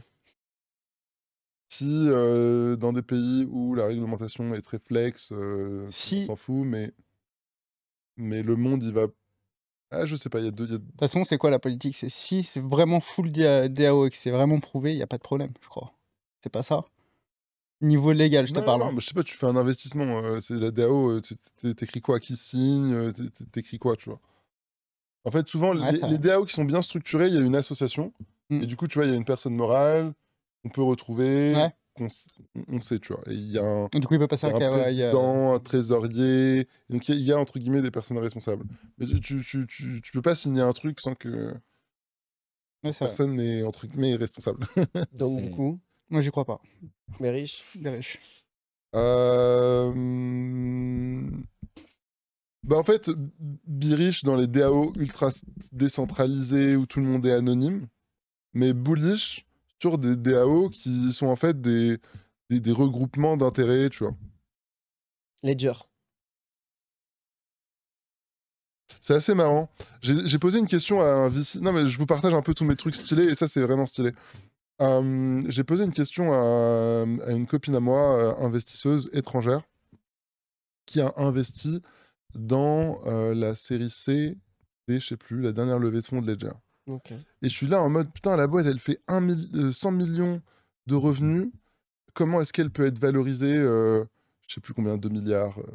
Si, euh, dans des pays où la réglementation est très flex, euh, on s'en fout, mais... mais le monde, il va ah, je sais pas, il y a deux. De toute façon, c'est quoi la politique C'est si c'est vraiment full DAO et que c'est vraiment prouvé, il n'y a pas de problème, je crois. C'est pas ça Niveau légal, je te parle. Hein. mais je sais pas, tu fais un investissement. Euh, c'est la DAO, t'écris quoi Qui signe T'écris quoi, tu vois en fait, souvent, les, DAO qui sont bien structurés, il y a une association. Mm. Et du coup, tu vois, il y a une personne morale qu'on peut retrouver, qu'on on sait, tu vois. Et il y a un, il passer président, un trésorier. Et donc, il y, a, entre guillemets, des personnes responsables. Mais tu, tu, tu, tu peux pas signer un truc sans que personne n'est, entre guillemets, responsable. donc, hmm. du coup... Moi, j'y crois pas. Mais riche. Mais riche. Euh... Hmm. Bah en fait, Birish dans les DAO ultra décentralisés où tout le monde est anonyme, mais Bullish sur des DAO qui sont en fait des, des, regroupements d'intérêts, tu vois. Ledger. C'est assez marrant. J'ai posé une question à un Non, mais je vous partage un peu tous mes trucs stylés et ça, c'est vraiment stylé. Hum, j'ai posé une question à, à, une copine à moi, euh, investisseuse étrangère, qui a investi dans la série C je sais plus, la dernière levée de fonds de Ledger. Et je suis là en mode, putain, la boîte, elle fait 100 euh, millions de revenus. Comment est-ce qu'elle peut être valorisée, euh, je sais plus combien, 2 milliards euh?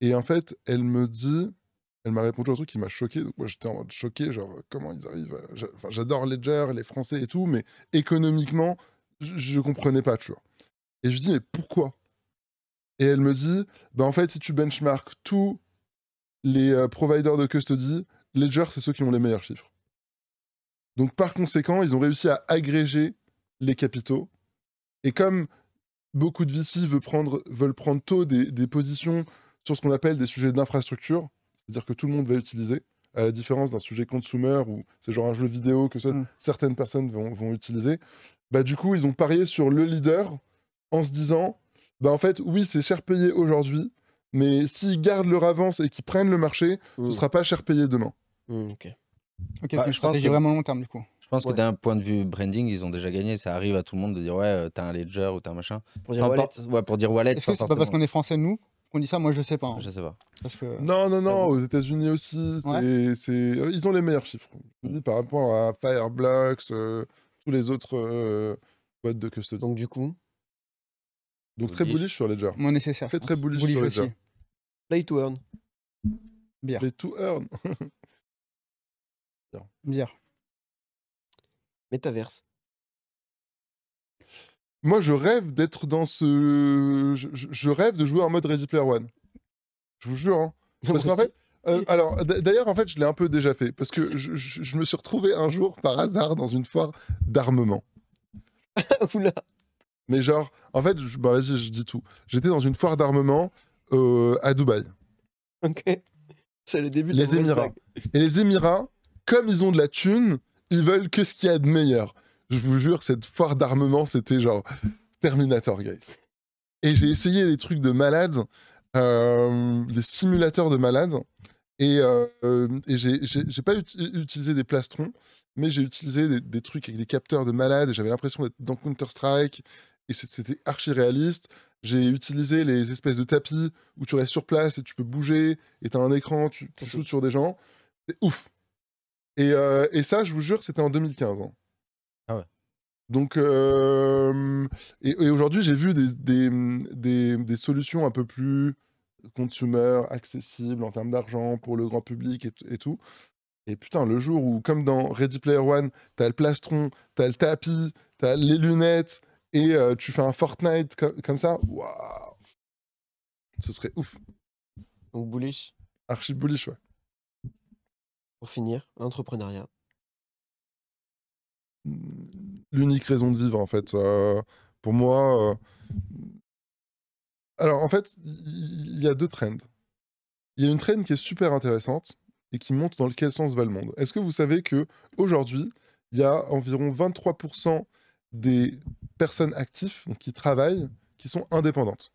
Et en fait, elle me dit, elle m'a répondu un truc qui m'a choqué. Donc moi, j'étais en mode choqué, genre, euh, comment ils arrivent j'adore Ledger, les Français et tout, mais économiquement, je, ne comprenais pas, tu vois. Et je dis, mais pourquoi et elle me dit, bah en fait, si tu benchmarks tous les euh, providers de custody, Ledger, c'est ceux qui ont les meilleurs chiffres. Donc par conséquent, ils ont réussi à agréger les capitaux. Et comme beaucoup de VC veulent prendre, veulent prendre tôt des, positions sur ce qu'on appelle des sujets d'infrastructure, c'est-à-dire que tout le monde va utiliser, à la différence d'un sujet consumer ou c'est genre un jeu vidéo que mm. certaines personnes vont, vont utiliser, bah du coup, ils ont parié sur le leader en se disant bah en fait, oui, c'est cher payé aujourd'hui, mais s'ils gardent leur avance et qu'ils prennent le marché, ce hmm. sera pas cher payé demain. Hmm, ok. Bah, ok, je pense que... vraiment long terme du coup. Je pense que d'un point de vue branding, ils ont déjà gagné. Ça arrive à tout le monde de dire ouais, euh, t'as un ledger ou t'as un machin. Pour dire wallet. Ouais, pour dire wallet. Est-ce que c'est pas parce qu'on est français nous qu'on dit ça Moi, je sais pas. Hein. Je sais pas. Parce que... Non, non, non. Aux États-Unis aussi, c'est, euh, ils ont les meilleurs chiffres. par rapport à Fireblocks, euh, tous les autres boîtes de custody. Donc du coup, donc très bullish sur Ledger. Moins nécessaire. Très très bullish, sur Ledger. Aussi. Play to earn. Bière. Play to earn. Bière. Metaverse. Moi, je rêve d'être dans ce. Je, rêve de jouer en mode Ready Player One. Je vous jure. Hein. Parce qu'en fait, euh, alors, d'ailleurs, en fait, je l'ai un peu déjà fait. Parce que je, je, me suis retrouvé un jour, par hasard, dans une foire d'armement. Oula mais genre, en fait, je, bah, vas-y, je dis tout. J'étais dans une foire d'armement euh, à Dubaï. Ok. C'est le début de Les Émirats. Et les Émirats, comme ils ont de la thune, ils veulent que ce qu'il y a de meilleur. Je vous jure, cette foire d'armement, c'était genre Terminator, guys. Et j'ai essayé des trucs de malades, euh, des simulateurs de malades. Et, euh, et j'ai pas utilisé des plastrons, mais j'ai utilisé des, des, trucs avec des capteurs de malades. J'avais l'impression d'être dans Counter-Strike et c'était archi réaliste. J'ai utilisé les espèces de tapis où tu restes sur place et tu peux bouger et tu as un écran, tu, tu sur des gens. C'est ouf. Et, euh, et, ça, je vous jure, c'était en 2015. Hein. Ah ouais. Donc, euh, et, aujourd'hui, j'ai vu des, des, des, solutions un peu plus consumer, accessibles en termes d'argent pour le grand public et, et, tout. Et putain, le jour où, comme dans Ready Player One, t'as le plastron, t'as le tapis, t'as les lunettes, et euh, tu fais un Fortnite comme ça, waouh, ce serait ouf. Donc bullish. Archi ouais. Pour finir, l'entrepreneuriat. L'unique raison de vivre, en fait. Euh, pour moi, euh, alors en fait, il y, a deux trends. Il y a une trend qui est super intéressante et qui montre dans quel sens va le monde. Est-ce que vous savez que aujourd'hui, il y a environ 23% des personnes actives, donc qui travaillent, qui sont indépendantes.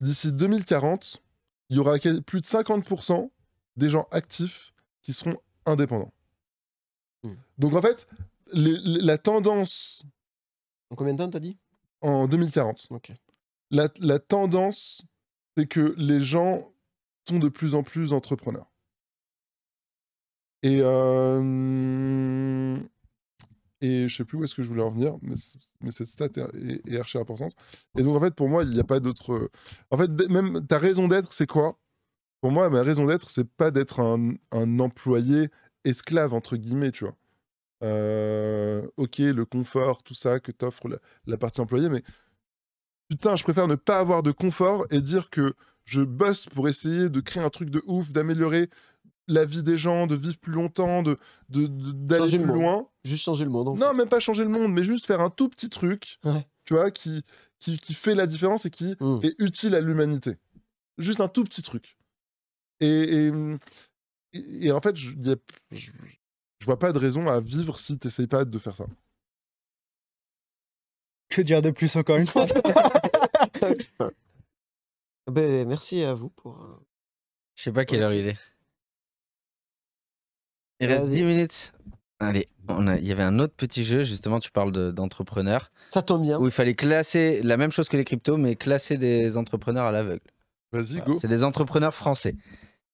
D'ici 2040, il y aura plus de 50% des gens actifs qui seront indépendants. Hmm. Donc en fait, la tendance... En combien de temps t'as dit En 2040. La, la tendance, c'est que les gens sont de plus en plus entrepreneurs. Et... Euh, et je sais plus où est-ce que je voulais en venir, mais, mais cette stat est, est, est, archi importante. Et donc, en fait, pour moi, il n'y a pas d'autre. En fait, même ta raison d'être, c'est quoi Pour moi, ma raison d'être, c'est pas d'être un, un, employé esclave, entre guillemets, tu vois. Euh, ok, le confort, tout ça que t'offre la, la partie employée, mais putain, je préfère ne pas avoir de confort et dire que je bosse pour essayer de créer un truc de ouf, d'améliorer la vie des gens, de vivre plus longtemps, de d'aller plus loin. Juste changer le monde. Non, même pas changer le monde, mais juste faire un tout petit truc, tu vois, qui, qui, qui, fait la différence et qui hmm. est utile à l'humanité. Juste un tout petit truc. Et, et, en fait, je, vois pas de raison à vivre si t'essayes pas de faire ça. Que dire de plus encore une fois ben, Merci à vous pour. Euh, je sais pas quelle heure il est. Il minutes. Allez, on il y avait un autre petit jeu, justement, tu parles d'entrepreneurs. ça tombe bien. Où il fallait classer la même chose que les cryptos, mais classer des entrepreneurs à l'aveugle. Vas-y, go. C'est des entrepreneurs français.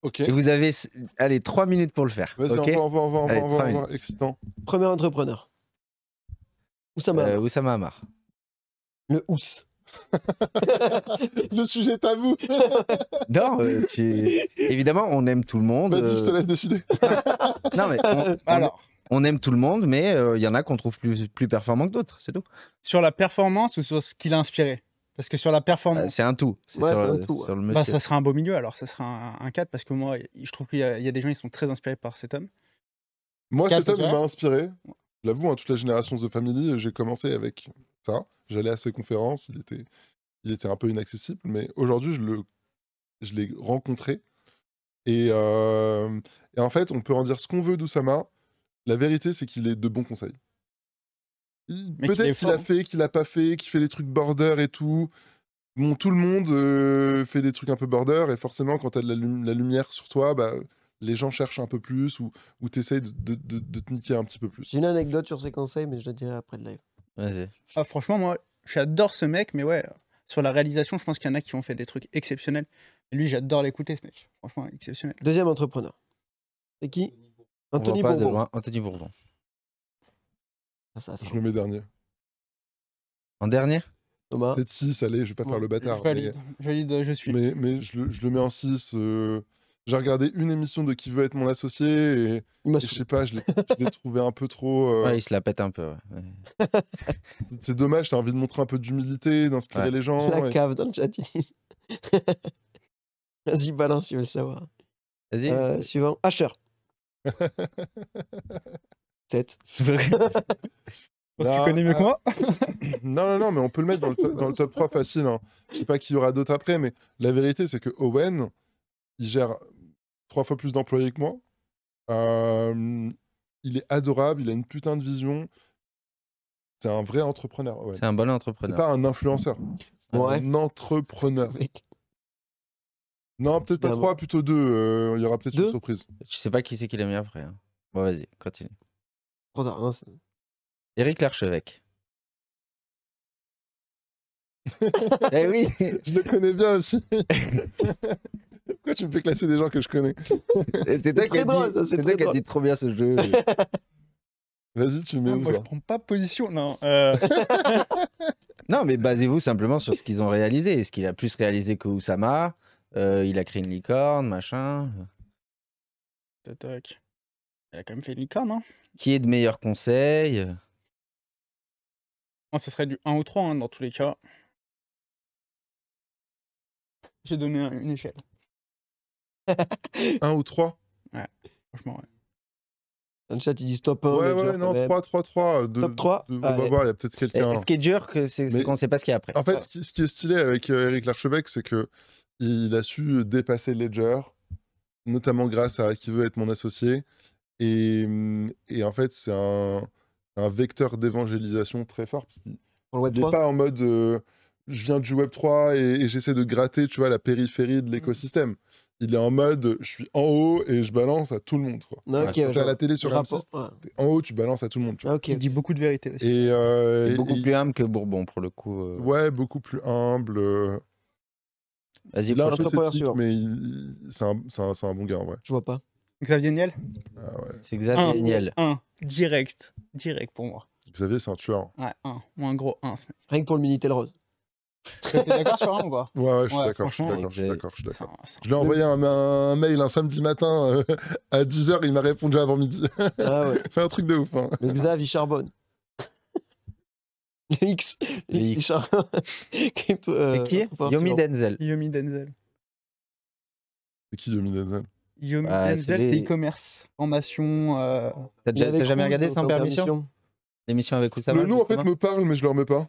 Ok. Et vous avez, allez, 3 minutes pour le faire. Vas-y, on va, on va, on va, on va, excitant. Premier entrepreneur. Oussama euh, Oussama Amar. Le Ous. le sujet est non, vous euh, tu évidemment, on aime tout le monde. vas-y je te euh. laisse décider. non, mais on, alors. On aime tout le monde, mais euh, il y en a qu'on trouve plus, plus performant que d'autres, c'est tout. Sur la performance ou sur ce qu'il a inspiré Parce que sur la performance. c'est un tout. ça sera un beau milieu alors, ça sera un, 4 parce que moi, je trouve qu'il y, a des gens qui sont très inspirés par cet homme. Moi, cet homme m'a inspiré. l'avoue hein, toute la génération The Family, j'ai commencé avec J'allais à ses conférences, il était, il était un peu inaccessible, mais aujourd'hui, je le, je l'ai rencontré. Et, euh, et, en fait, on peut en dire ce qu'on veut d'Oussama. La vérité, c'est qu'il est de bons conseils. Peut-être qu'il a fait, qu'il a pas fait, qu'il fait des trucs border et tout. Bon, tout le monde euh, fait des trucs un peu border, et forcément, quand tu de la, lumière sur toi, bah, les gens cherchent un peu plus ou, ou t'essayes de, te niquer un petit peu plus. J'ai une anecdote sur ses conseils, mais je la dirai après le live. Ah, franchement, moi, j'adore ce mec, mais ouais, sur la réalisation, je pense qu'il y en a qui ont fait des trucs exceptionnels. Lui, j'adore l'écouter, ce mec. Franchement, exceptionnel. Deuxième entrepreneur. C'est qui Anthony Bourbon. Anthony ah, Je le mets dernier. En dernier Thomas. Peut-être 6, allez, je vais pas faire le bâtard. Je je suis. mais, je, le, je le mets en 6 j'ai regardé une émission de Qui veut être mon associé et, je je sais pas, je l'ai trouvé un peu trop. Euh, ouais, il se la pète un peu. c'est dommage, t'as envie de montrer un peu d'humilité, d'inspirer les gens. La cave dans le chat, Vas-y, balance, tu veux le savoir. Vas-y. Euh, suivant, Asher. 7. Parce non, tu connais mieux que moi ah. Non, non, non, mais on peut le mettre dans le, top, 3 facile. Hein. Je sais pas qui y aura d'autres après, mais la vérité, c'est que Owen, il gère trois fois plus d'employés que moi. il est adorable, il a une putain de vision. C'est un vrai entrepreneur. C'est un bon entrepreneur. C'est pas un influenceur. C'est un entrepreneur. Non, peut-être pas trois, plutôt deux. Euh, il y aura peut-être une surprise. Je sais pas qui c'est qui l'a mis après. Hein. Bon, vas-y, continue. Éric Eric Larchevêque. eh oui Je le connais bien aussi Pourquoi tu me fais classer des gens que je connais C'est toi qui as dit, trop bien ce jeu. Vas-y, tu mets où Moi, je prends pas position, non. Euh. non, mais basez-vous simplement sur ce qu'ils ont réalisé. Est-ce qu'il a plus réalisé que euh, Il a créé une licorne, machin. Tac. Elle a quand même fait une licorne, hein. Qui est de meilleurs conseils Ce serait du 1 ou 3, hein, dans tous les cas. J'ai donné une échelle. un ou trois Ouais, franchement, ouais. Dans le chat, ils disent top 1. Ouais, ouais, non, 3, 3, 3. De, top 3. on va voir, il y a peut-être quelqu'un. Ce qui est dur, c'est qu'on ne sait pas ce qu'il y a après. En fait, ce qui, est stylé avec euh, Eric Larchevêque, c'est qu'il a su dépasser Ledger, notamment grâce à Qui veut être mon associé. Et, mm, et en fait, c'est un, un, vecteur d'évangélisation très fort. Parce qu'il n'est pas en mode euh, je viens du Web3 et, j'essaie de gratter tu vois, la périphérie de l'écosystème il est en mode je suis en haut et je balance à tout le monde. Quoi. Okay, la télé sur rapport, m en haut, tu balances à tout le monde. Tu Il dit beaucoup de vérité aussi. Et, euh, beaucoup plus humble que Bourbon pour le coup. Euh. Ouais, beaucoup plus humble. Euh. Vas-y, là, mais il... c'est un, C'est un, bon gars en vrai. Je vois pas. Xavier Niel ah, ouais. C'est Xavier un, Niel. Un, direct, direct pour moi. Xavier, c'est un tueur. Ouais, un, moins un gros un. Rien que pour le Minitel Rose. T'es d'accord sur un ou quoi Ouais, ouais, je suis d'accord, je suis d'accord, je suis d'accord. Je, lui ai envoyé un, mail un samedi matin euh, à 10h, il m'a répondu avant midi. Ah c'est un truc de ouf. Hein. Le Xav, charbonne. Le X, le X, charbonne. Euh, qui Yomi Denzel. Yomi Denzel. C'est qui Yomi Denzel Yomi ah, Denzel, c'est e-commerce, formation. Euh... T'as jamais regardé sans permission L'émission avec Oussama Le nom, en fait, me parle, mais je le remets pas.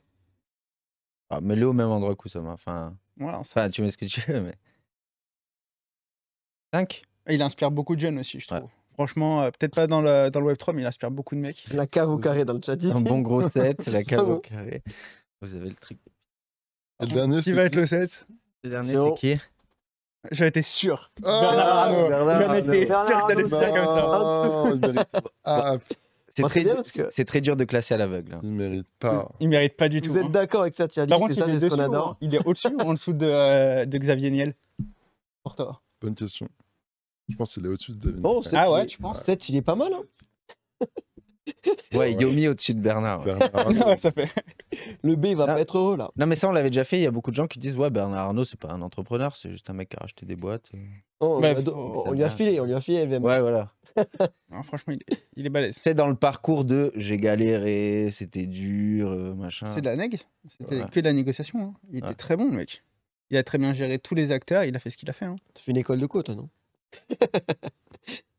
Ah, Mets-le au même endroit que Kusama. Enfin, voilà. tu mets ce que tu veux, mais. 5 Il inspire beaucoup de jeunes aussi, je trouve. Franchement, euh, peut-être pas dans le, dans le Web3, mais il inspire beaucoup de mecs. La cave au carré dans le chat. Un bon gros 7, la cave au carré. Vous avez le truc. Le dernier, qui va être le 7 Le dernier, c'est qui J'avais été sûr. Ah, Bernard Bernard, Bernard, Bernard, Bernard, Bernard, Bernard, Bernard, Bernard, Bernard, Bernard, c'est très, dur de classer à l'aveugle. Il mérite pas. Il mérite pas du tout. Vous êtes hein. d'accord avec ça, Thierry Par contre, hein. il, est au-dessus ou en dessous de, euh, Xavier Niel Pour Bonne question. Je pense qu'il est au-dessus de Xavier oh, Niel. ah ouais, tu penses C'est il est pas mal. Hein ouais, Yomi au-dessus de Bernard. ça fait... Le B, il va ah. pas être haut, là. Non, mais ça, on l'avait déjà fait. Il y a beaucoup de gens qui disent Ouais, Bernard Arnault, c'est pas un entrepreneur, c'est juste un mec qui a acheté des boîtes. Oh, on, lui a filé, on lui a filé Ouais, voilà. franchement, il est, balèze. C'est dans le parcours de j'ai galéré, c'était dur, euh, machin. C'est de la neg. C'était que de la négociation. Hein. Il était très bon, le mec. Il a très bien géré tous les acteurs. Il a fait ce qu'il a fait. Hein. Tu une école de côte, non